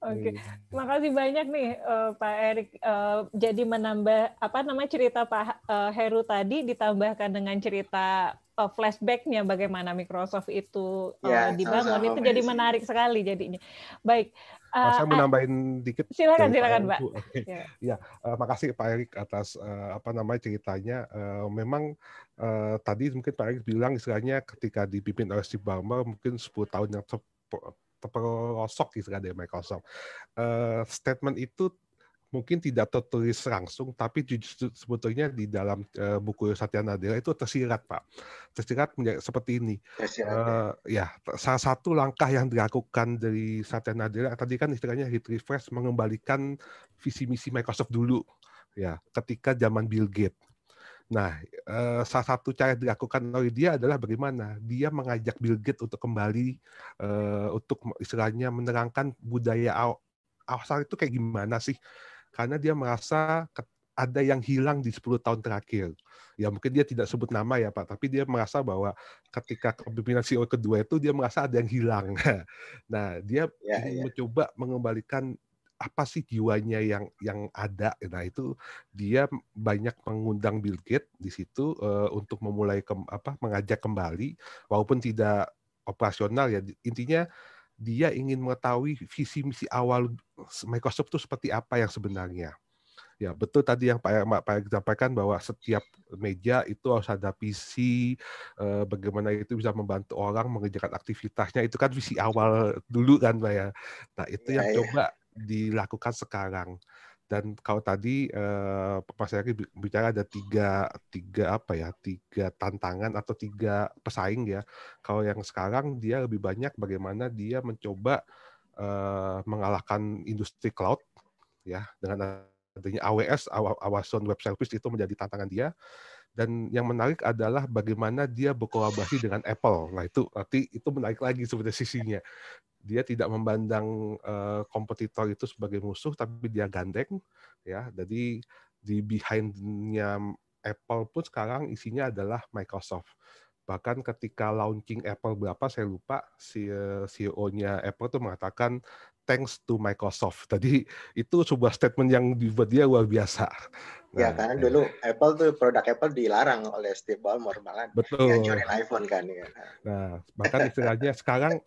Oke, okay. Iya. makasih banyak nih uh, Pak Erik. Uh, jadi menambah apa nama cerita Pak eh, Heru tadi ditambahkan dengan cerita uh, flashbacknya bagaimana Microsoft itu uh, yeah, dibangun sama-sama. itu iya jadi menarik sekali jadinya. Baik. Uh, saya mau nambahin dikit. Silakan, silakan, Pak. Okay. Ya, uh, makasih Pak Erik atas uh, apa namanya ceritanya. Uh, memang uh, tadi mungkin Pak Erik bilang istilahnya ketika dipimpin oleh Steve Ballmer mungkin 10 tahun yang terperosok istilah dari Microsoft. Uh, statement itu mungkin tidak tertulis langsung, tapi justru sebetulnya di dalam uh, buku Satya Nadella itu tersirat, Pak. Tersirat menjadi seperti ini. uh, ya, ya salah satu langkah yang dilakukan dari Satya Nadella tadi kan istilahnya hit refresh mengembalikan visi misi Microsoft dulu, ya, ketika zaman Bill Gates. Nah, eh, salah satu cara dilakukan oleh dia adalah bagaimana dia mengajak Bill Gates untuk kembali eh, untuk istilahnya menerangkan budaya awal itu kayak gimana sih? Karena dia merasa ada yang hilang di 10 tahun terakhir. Ya mungkin dia tidak sebut nama ya Pak, tapi dia merasa bahwa ketika kepemimpinan CEO kedua itu dia merasa ada yang hilang. Nah, dia ya, ya. mencoba mengembalikan apa sih jiwanya yang yang ada. Nah, itu dia banyak mengundang Bill Gates di situ uh, untuk memulai ke, apa mengajak kembali walaupun tidak operasional ya intinya dia ingin mengetahui visi misi awal Microsoft itu seperti apa yang sebenarnya. Ya, betul tadi yang Pak Pak sampaikan bahwa setiap meja itu harus ada visi eh, bagaimana itu bisa membantu orang mengerjakan aktivitasnya itu kan visi awal dulu kan Pak ya. Nah, itu ya, yang ya. coba dilakukan sekarang dan kalau tadi eh, Mas yaki bicara ada tiga tiga apa ya tiga tantangan atau tiga pesaing ya kalau yang sekarang dia lebih banyak bagaimana dia mencoba eh, mengalahkan industri cloud ya dengan artinya AWS Amazon Web Service itu menjadi tantangan dia dan yang menarik adalah bagaimana dia berkolaborasi dengan Apple nah itu nanti itu menarik lagi sebenarnya sisinya dia tidak memandang uh, kompetitor itu sebagai musuh tapi dia gandeng ya jadi di behindnya Apple pun sekarang isinya adalah Microsoft bahkan ketika launching Apple berapa saya lupa si eh, CEO-nya Apple tuh mengatakan thanks to Microsoft tadi itu sebuah statement yang dibuat dia luar biasa ya, Nah, ya karena ya. dulu Apple tuh produk Apple dilarang oleh Steve Ballmer malah Betul. iPhone kan. Ya. Nah bahkan istilahnya sekarang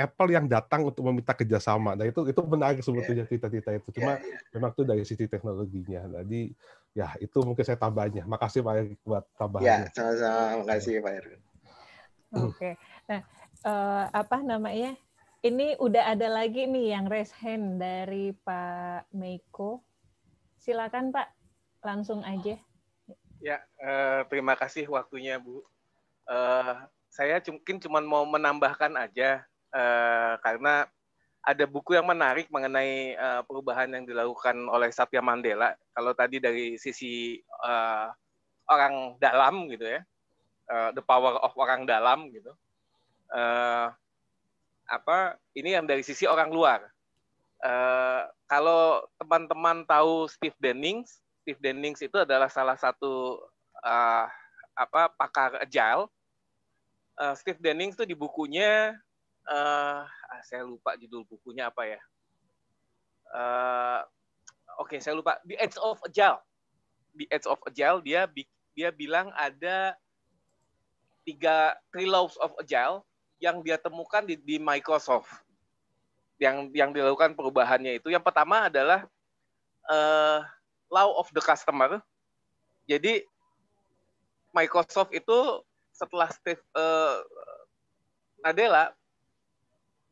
Apple yang datang untuk meminta kerjasama. Nah itu itu menarik sebetulnya iya. cerita-cerita itu. Cuma yeah, iya. memang itu dari sisi teknologinya. Jadi ya itu mungkin saya tambahnya. Makasih Pak Erick buat tambahannya. Ya sama-sama. Makasih Pak Erick. Hmm. Oke. Okay. Nah uh, apa namanya? Ini udah ada lagi nih yang raise hand dari Pak Meiko. Silakan Pak, langsung aja. Ya, eh, terima kasih waktunya Bu. Eh, saya mungkin cuma mau menambahkan aja Eh, karena ada buku yang menarik mengenai uh, perubahan yang dilakukan oleh Satya Mandela. Kalau tadi dari sisi uh, orang dalam gitu ya, uh, the power of orang dalam gitu. Uh, apa ini yang dari sisi orang luar. Uh, kalau teman-teman tahu Steve Dennings, Steve Dennings itu adalah salah satu uh, apa pakar agile. Uh, Steve Dennings itu di bukunya uh, saya lupa judul bukunya apa ya. Uh, Oke, okay, saya lupa. The Edge of Agile. The Edge of Agile dia dia bilang ada tiga three laws of agile yang dia temukan di, di Microsoft. Yang yang dilakukan perubahannya itu yang pertama adalah uh, law of the customer. Jadi Microsoft itu setelah Steve uh, Nadella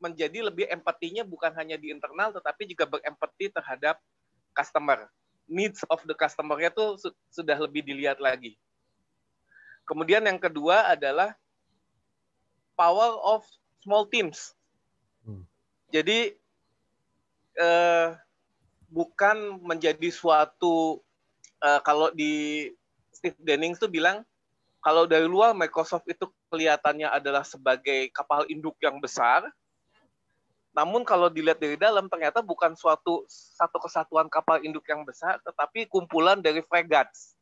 menjadi lebih empatinya bukan hanya di internal tetapi juga berempati terhadap customer. Needs of the customer-nya tuh sudah lebih dilihat lagi. Kemudian yang kedua adalah power of small teams. Hmm. Jadi eh, bukan menjadi suatu eh, kalau di Steve Dennings tuh bilang kalau dari luar Microsoft itu kelihatannya adalah sebagai kapal induk yang besar, namun kalau dilihat dari dalam ternyata bukan suatu satu kesatuan kapal induk yang besar, tetapi kumpulan dari fregats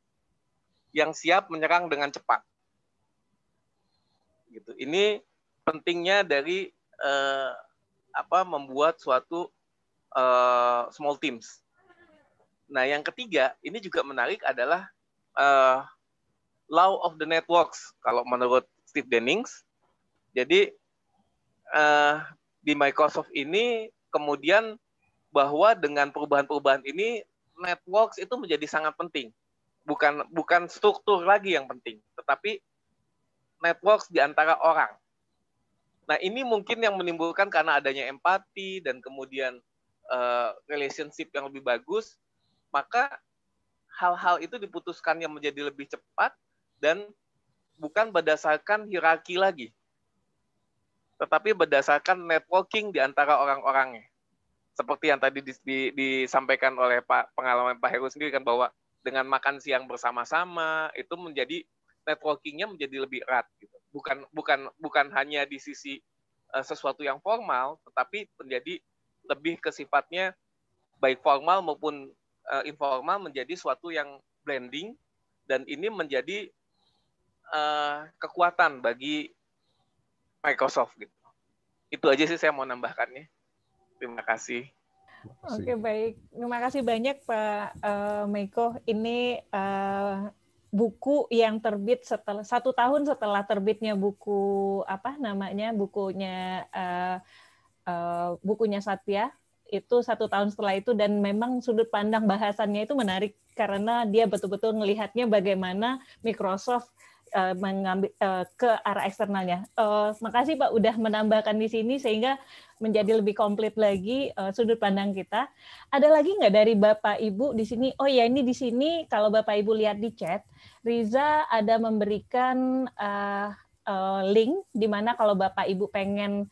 yang siap menyerang dengan cepat. Gitu. Ini pentingnya dari eh, apa membuat suatu eh, small teams. Nah, yang ketiga ini juga menarik adalah eh, law of the networks kalau menurut Steve Dennings. Jadi eh, di Microsoft ini kemudian bahwa dengan perubahan-perubahan ini networks itu menjadi sangat penting. Bukan bukan struktur lagi yang penting, tetapi networks di antara orang. Nah, ini mungkin yang menimbulkan karena adanya empati dan kemudian uh, relationship yang lebih bagus, maka hal-hal itu diputuskan yang menjadi lebih cepat dan bukan berdasarkan hierarki lagi, tetapi berdasarkan networking di antara orang-orangnya. Seperti yang tadi di, di, disampaikan oleh Pak pengalaman Pak Heru sendiri kan bahwa dengan makan siang bersama-sama itu menjadi networkingnya menjadi lebih erat gitu. Bukan bukan bukan hanya di sisi uh, sesuatu yang formal, tetapi menjadi lebih ke sifatnya baik formal maupun uh, informal menjadi suatu yang blending dan ini menjadi uh, kekuatan bagi Microsoft gitu. Itu aja sih saya mau nambahkannya. Terima kasih. Oke okay, baik, terima kasih banyak Pak uh, Meiko. Ini uh, buku yang terbit setelah satu tahun setelah terbitnya buku apa namanya bukunya uh, uh, bukunya Satya itu satu tahun setelah itu dan memang sudut pandang bahasannya itu menarik karena dia betul-betul melihatnya bagaimana Microsoft Eh, mengambil uh, ke arah eksternalnya. Uh, makasih Pak udah menambahkan di sini sehingga menjadi lebih komplit lagi uh, sudut pandang kita. Ada lagi nggak dari Bapak Ibu di sini? Oh ya ini di sini kalau Bapak Ibu lihat di chat, Riza ada memberikan uh, uh, link di mana kalau Bapak Ibu pengen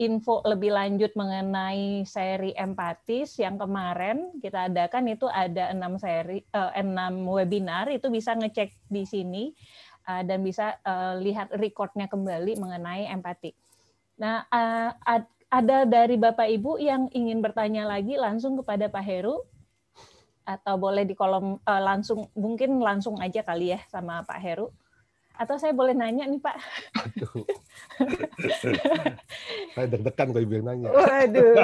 info lebih lanjut mengenai seri empatis yang kemarin kita adakan itu ada enam seri enam webinar itu bisa ngecek di sini Eh, dan bisa eh, lihat recordnya kembali mengenai empati. Nah, eh, ada dari Bapak Ibu yang ingin bertanya lagi langsung kepada Pak Heru atau boleh di kolom langsung mungkin langsung aja kali ya sama Pak Heru atau saya boleh nanya nih Pak? Aduh. saya deg-degan kalau ibu nanya. Waduh.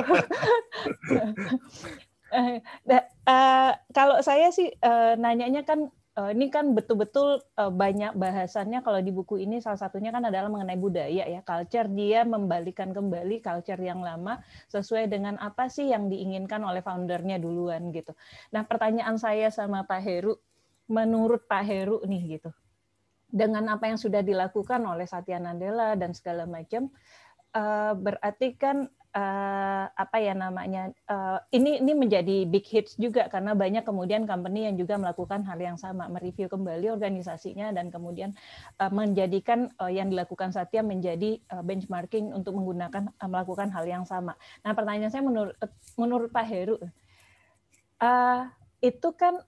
uh, kalau saya sih uh, nanyanya kan uh, ini kan betul-betul uh, banyak bahasannya kalau di buku ini salah satunya kan adalah mengenai budaya ya culture dia membalikan kembali culture yang lama sesuai dengan apa sih yang diinginkan oleh foundernya duluan gitu. Nah pertanyaan saya sama Pak Heru, menurut Pak Heru nih gitu, dengan apa yang sudah dilakukan oleh Satya Nandela dan segala macam, uh, berarti kan uh, apa ya namanya uh, ini ini menjadi big hits juga karena banyak kemudian company yang juga melakukan hal yang sama mereview kembali organisasinya dan kemudian uh, menjadikan uh, yang dilakukan Satya menjadi uh, benchmarking untuk menggunakan uh, melakukan hal yang sama. Nah pertanyaan saya menurut menurut Pak Heru uh, itu kan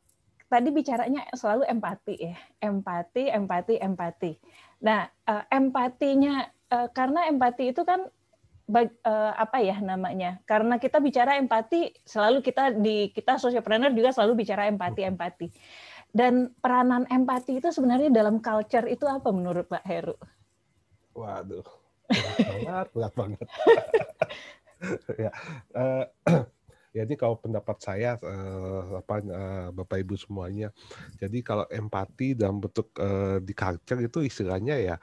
tadi bicaranya selalu empati ya empati empati empati. Nah uh, empatinya karena empati itu kan bag, uh, apa ya namanya? Karena kita bicara empati, selalu kita di kita socialpreneur juga selalu bicara empati empati. Dan peranan empati itu sebenarnya dalam culture itu apa menurut Pak Heru? Waduh, berat banget, berat banget. ya, uh, jadi kalau pendapat saya uh, apa uh, Bapak Ibu semuanya, jadi kalau empati dalam bentuk uh, di culture itu istilahnya ya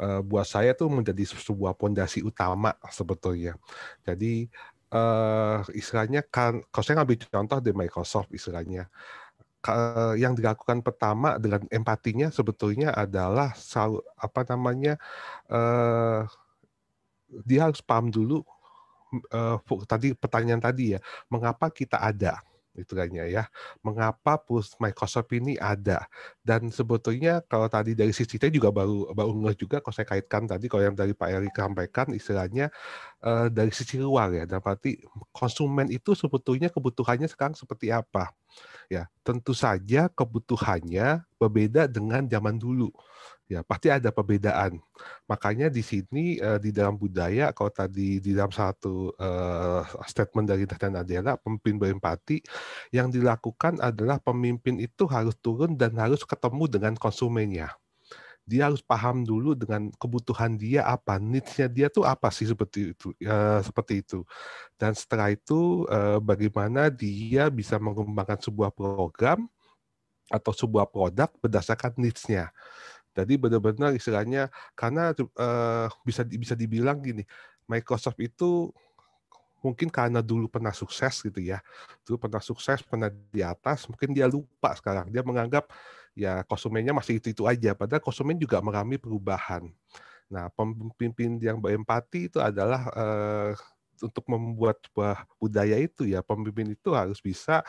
uh, buat saya tuh menjadi sebuah pondasi utama sebetulnya. Jadi uh, istilahnya kan, kalau saya ngambil contoh di Microsoft istilahnya, uh, yang dilakukan pertama dengan empatinya sebetulnya adalah selalu apa namanya uh, dia harus paham dulu uh, tadi pertanyaan tadi ya mengapa kita ada istilahnya ya. Mengapa push Microsoft ini ada? Dan sebetulnya kalau tadi dari sisi saya juga baru baru ngeh juga kalau saya kaitkan tadi kalau yang dari Pak Eri sampaikan istilahnya uh, dari sisi luar ya. Dan berarti konsumen itu sebetulnya kebutuhannya sekarang seperti apa? Ya, tentu saja kebutuhannya berbeda dengan zaman dulu ya pasti ada perbedaan. Makanya di sini uh, di dalam budaya kalau tadi di dalam satu uh, statement dari Nathan Adela pemimpin berempati yang dilakukan adalah pemimpin itu harus turun dan harus ketemu dengan konsumennya. Dia harus paham dulu dengan kebutuhan dia apa, needs-nya dia tuh apa sih seperti itu, uh, seperti itu. Dan setelah itu bagaimana dia bisa mengembangkan sebuah program atau sebuah produk berdasarkan needs-nya. Jadi benar-benar istilahnya karena uh, bisa bisa dibilang gini, Microsoft itu mungkin karena dulu pernah sukses gitu ya. Dulu pernah sukses, pernah di atas, mungkin dia lupa sekarang. Dia menganggap ya konsumennya masih itu-itu aja, padahal konsumen juga mengalami perubahan. Nah, pemimpin yang berempati itu adalah uh, untuk membuat sebuah budaya itu ya, pemimpin itu harus bisa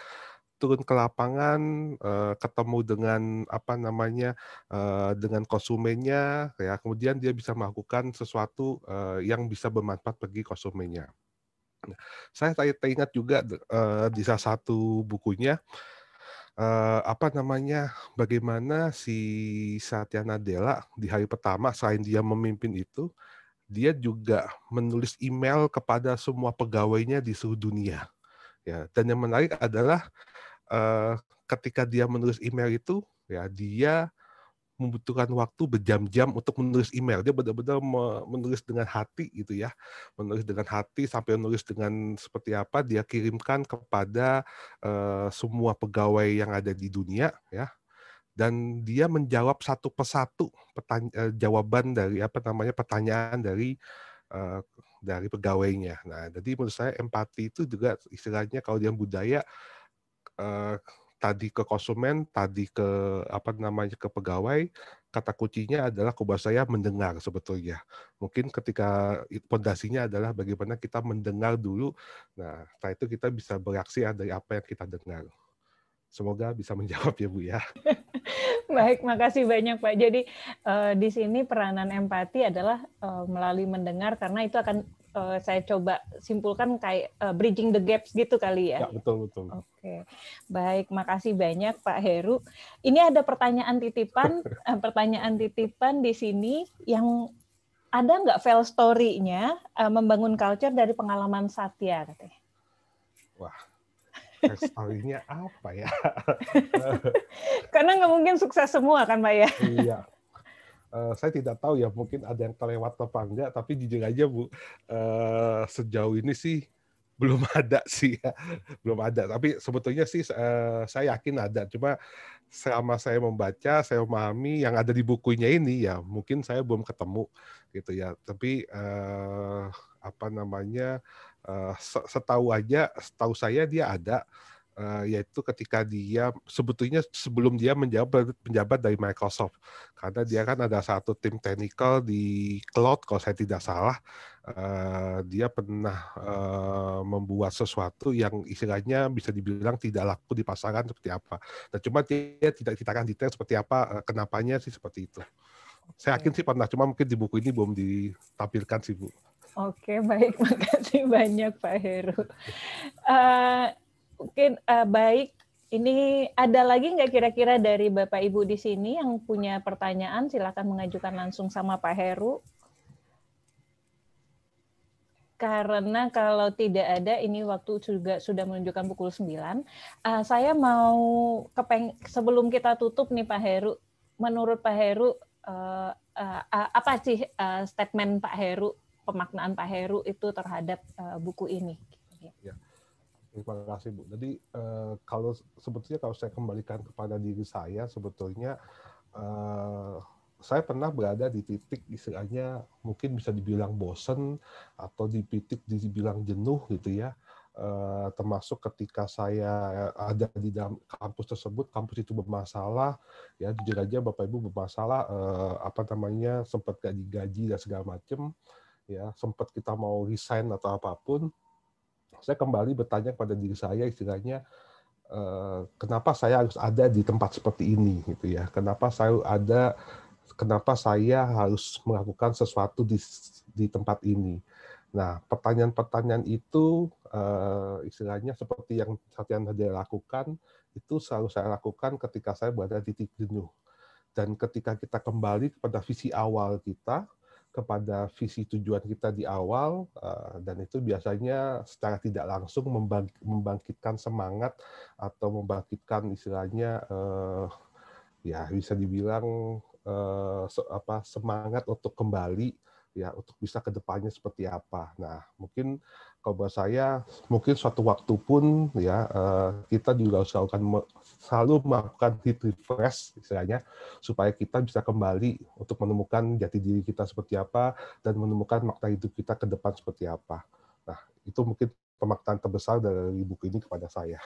turun ke lapangan uh, ketemu dengan apa namanya uh, dengan konsumennya ya kemudian dia bisa melakukan sesuatu uh, yang bisa bermanfaat bagi konsumennya. Saya saya teringat juga uh, di salah satu bukunya uh, apa namanya bagaimana si Satya Nadella di hari pertama selain dia memimpin itu dia juga menulis email kepada semua pegawainya di seluruh dunia ya dan yang menarik adalah uh, ketika dia menulis email itu ya dia membutuhkan waktu berjam-jam untuk menulis email. Dia benar-benar menulis dengan hati gitu ya. Menulis dengan hati sampai menulis dengan seperti apa dia kirimkan kepada uh, semua pegawai yang ada di dunia ya. Dan dia menjawab satu persatu eh, jawaban dari apa namanya pertanyaan dari uh, dari pegawainya. Nah, jadi menurut saya empati itu juga istilahnya kalau dia budaya Eh, tadi ke konsumen, tadi ke apa namanya ke pegawai, kata kuncinya adalah kubah saya mendengar sebetulnya. Mungkin ketika pondasinya adalah bagaimana kita mendengar dulu. Nah, setelah itu kita bisa bereaksi ya dari apa yang kita dengar. Semoga bisa menjawab ya Bu ya. Baik, makasih banyak Pak. Jadi uh, di sini peranan empati adalah uh, melalui mendengar karena itu akan uh, saya coba simpulkan kayak uh, bridging the gaps gitu kali ya. Ya betul betul. Oke, okay. baik, makasih banyak Pak Heru. Ini ada pertanyaan titipan, eh, pertanyaan titipan di sini yang ada nggak fail story-nya uh, membangun culture dari pengalaman Satya katanya? Wah, story-nya apa ya? Karena nggak mungkin sukses semua kan, Pak ya? Iya, Eh, saya tidak tahu ya mungkin ada yang kelewat apa enggak tapi jujur aja bu uh, sejauh ini sih belum ada sih ya. belum ada tapi sebetulnya sih uh, saya yakin ada cuma selama saya membaca saya memahami yang ada di bukunya ini ya mungkin saya belum ketemu gitu ya tapi uh, apa namanya uh, setahu aja setahu saya dia ada uh, yaitu ketika dia sebetulnya sebelum dia menjabat penjabat dari Microsoft karena dia kan ada satu tim teknikal di cloud kalau saya tidak salah uh, dia pernah uh, membuat sesuatu yang istilahnya bisa dibilang tidak laku di pasaran seperti apa. Nah cuma dia tidak ceritakan detail seperti apa uh, kenapanya sih seperti itu. Saya yakin sih pernah, cuma mungkin di buku ini belum ditampilkan sih Bu. Oke, baik. Makasih banyak Pak Heru. Uh, Mungkin uh, baik. Ini ada lagi nggak kira-kira dari Bapak Ibu di sini yang punya pertanyaan? Silakan mengajukan langsung sama Pak Heru. Karena kalau tidak ada, ini waktu juga sudah menunjukkan pukul 9. Uh, eh, saya mau kepeng sebelum kita tutup nih Pak Heru. Menurut Pak Heru, uh, uh, apa sih uh, statement Pak Heru, pemaknaan Pak Heru itu terhadap uh, buku ini? Terima kasih Bu. Jadi eh, kalau sebetulnya kalau saya kembalikan kepada diri saya sebetulnya eh, saya pernah berada di titik istilahnya mungkin bisa dibilang bosen atau di titik dibilang jenuh gitu ya. Eh, termasuk ketika saya ada di dalam kampus tersebut, kampus itu bermasalah, ya jujur aja Bapak Ibu bermasalah, eh, apa namanya sempat gaji gaji dan segala macam, ya sempat kita mau resign atau apapun, saya kembali bertanya kepada diri saya istilahnya eh, kenapa saya harus ada di tempat seperti ini gitu ya kenapa saya ada kenapa saya harus melakukan sesuatu di di tempat ini nah pertanyaan-pertanyaan itu eh, istilahnya seperti yang Satyan Hadia lakukan itu selalu saya lakukan ketika saya berada di titik jenuh dan ketika kita kembali kepada visi awal kita kepada visi tujuan kita di awal eh, dan itu biasanya secara tidak langsung membangkitkan semangat atau membangkitkan istilahnya eh, ya bisa dibilang eh, apa semangat untuk kembali ya untuk bisa ke depannya seperti apa. Nah, mungkin kalau buat saya mungkin suatu waktu pun ya kita juga harus melakukan selalu melakukan hit refresh istilahnya supaya kita bisa kembali untuk menemukan jati diri kita seperti apa dan menemukan makna hidup kita ke depan seperti apa. Nah, itu mungkin pemaknaan terbesar dari buku ini kepada saya.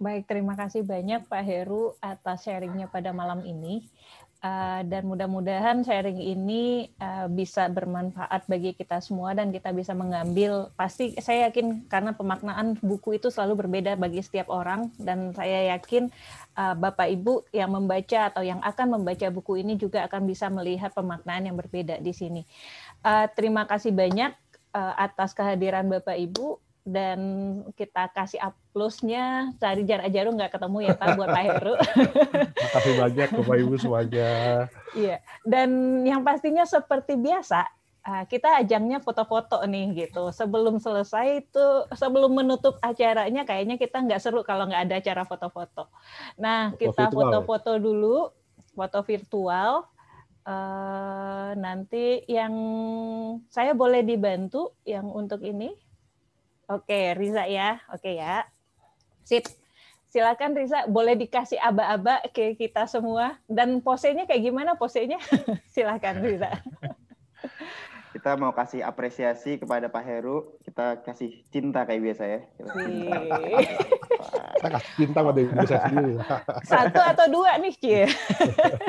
Baik, terima kasih banyak Pak Heru atas sharingnya pada malam ini. Ah, dan mudah-mudahan sharing ini uh, bisa bermanfaat bagi kita semua dan kita bisa mengambil pasti saya yakin karena pemaknaan buku itu selalu berbeda bagi setiap orang dan saya yakin uh, Bapak Ibu yang membaca atau yang akan membaca buku ini juga akan bisa melihat pemaknaan yang berbeda di sini. Uh, terima kasih banyak uh, atas kehadiran Bapak Ibu dan kita kasih up plusnya cari jarak jarum nggak ketemu ya Pak buat Pak Heru. tapi kasih banyak Bapak Ibu semuanya. Iya. Dan yang pastinya seperti biasa ah, kita ajangnya foto-foto nih gitu. Sebelum selesai itu, sebelum menutup acaranya kayaknya kita nggak seru kalau nggak ada acara foto-foto. Nah, foto kita ya? foto-foto dulu, foto virtual. Uh, nanti yang saya boleh dibantu yang untuk ini Oke, Riza ya. Oke ya. Sip. Silakan Riza, boleh dikasih aba-aba ke kita semua. Dan posenya kayak gimana posenya? Silakan Riza. kita mau kasih apresiasi kepada Pak Heru, kita kasih cinta kayak biasa ya. Kita kasih cinta pada diri saya sendiri. Satu atau dua nih, Cie?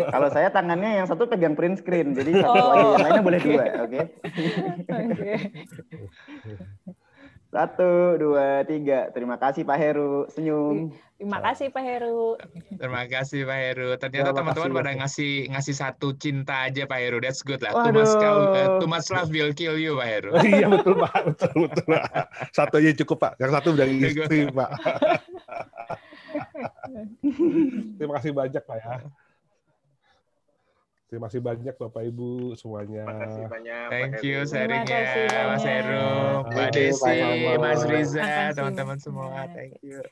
Kalau saya tangannya yang satu pegang print screen, jadi satu oh, lagi yang lainnya okay. boleh dua, oke? Okay? Oke. Okay. Satu, dua, tiga. Terima kasih Pak Heru. Senyum. Terima kasih Pak Heru. Terima kasih Pak Heru. Ternyata teman-teman pada ngasih ngasih satu cinta aja Pak Heru. That's good lah. Tumas kau, eh, much, love will kill you Pak Heru. iya betul Pak, betul betul. Pak. Satu aja cukup Pak. Yang satu dari istri Pak. Terima kasih banyak Pak ya. Terima kasih banyak Bapak Ibu semuanya. Terima kasih banyak. Thank you sharingnya Mas Heru, Mbak Desi, Mas Riza, teman-teman semua. Thank you.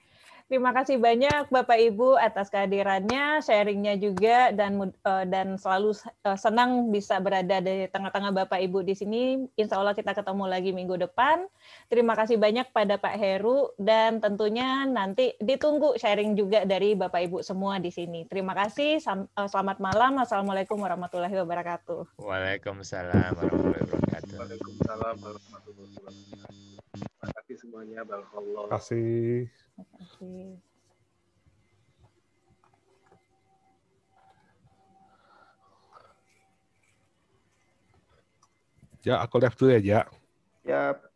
Terima kasih banyak Bapak Ibu atas kehadirannya, sharingnya juga dan eh, dan selalu eh, senang bisa berada di tengah-tengah Bapak Ibu di sini. Insya Allah kita ketemu lagi minggu depan. Terima kasih banyak pada Pak Heru dan tentunya nanti ditunggu sharing juga dari Bapak Ibu semua di sini. Terima kasih. Eh, selamat malam. Assalamualaikum warahmatullahi wabarakatuh. Waalaikumsalam warahmatullahi wabarakatuh. Waalaikumsalam warahmatullahi wabarakatuh. Terima kasih semuanya. Allah. Terima kasih. Ya, aku left dulu ya, Ja. Yap.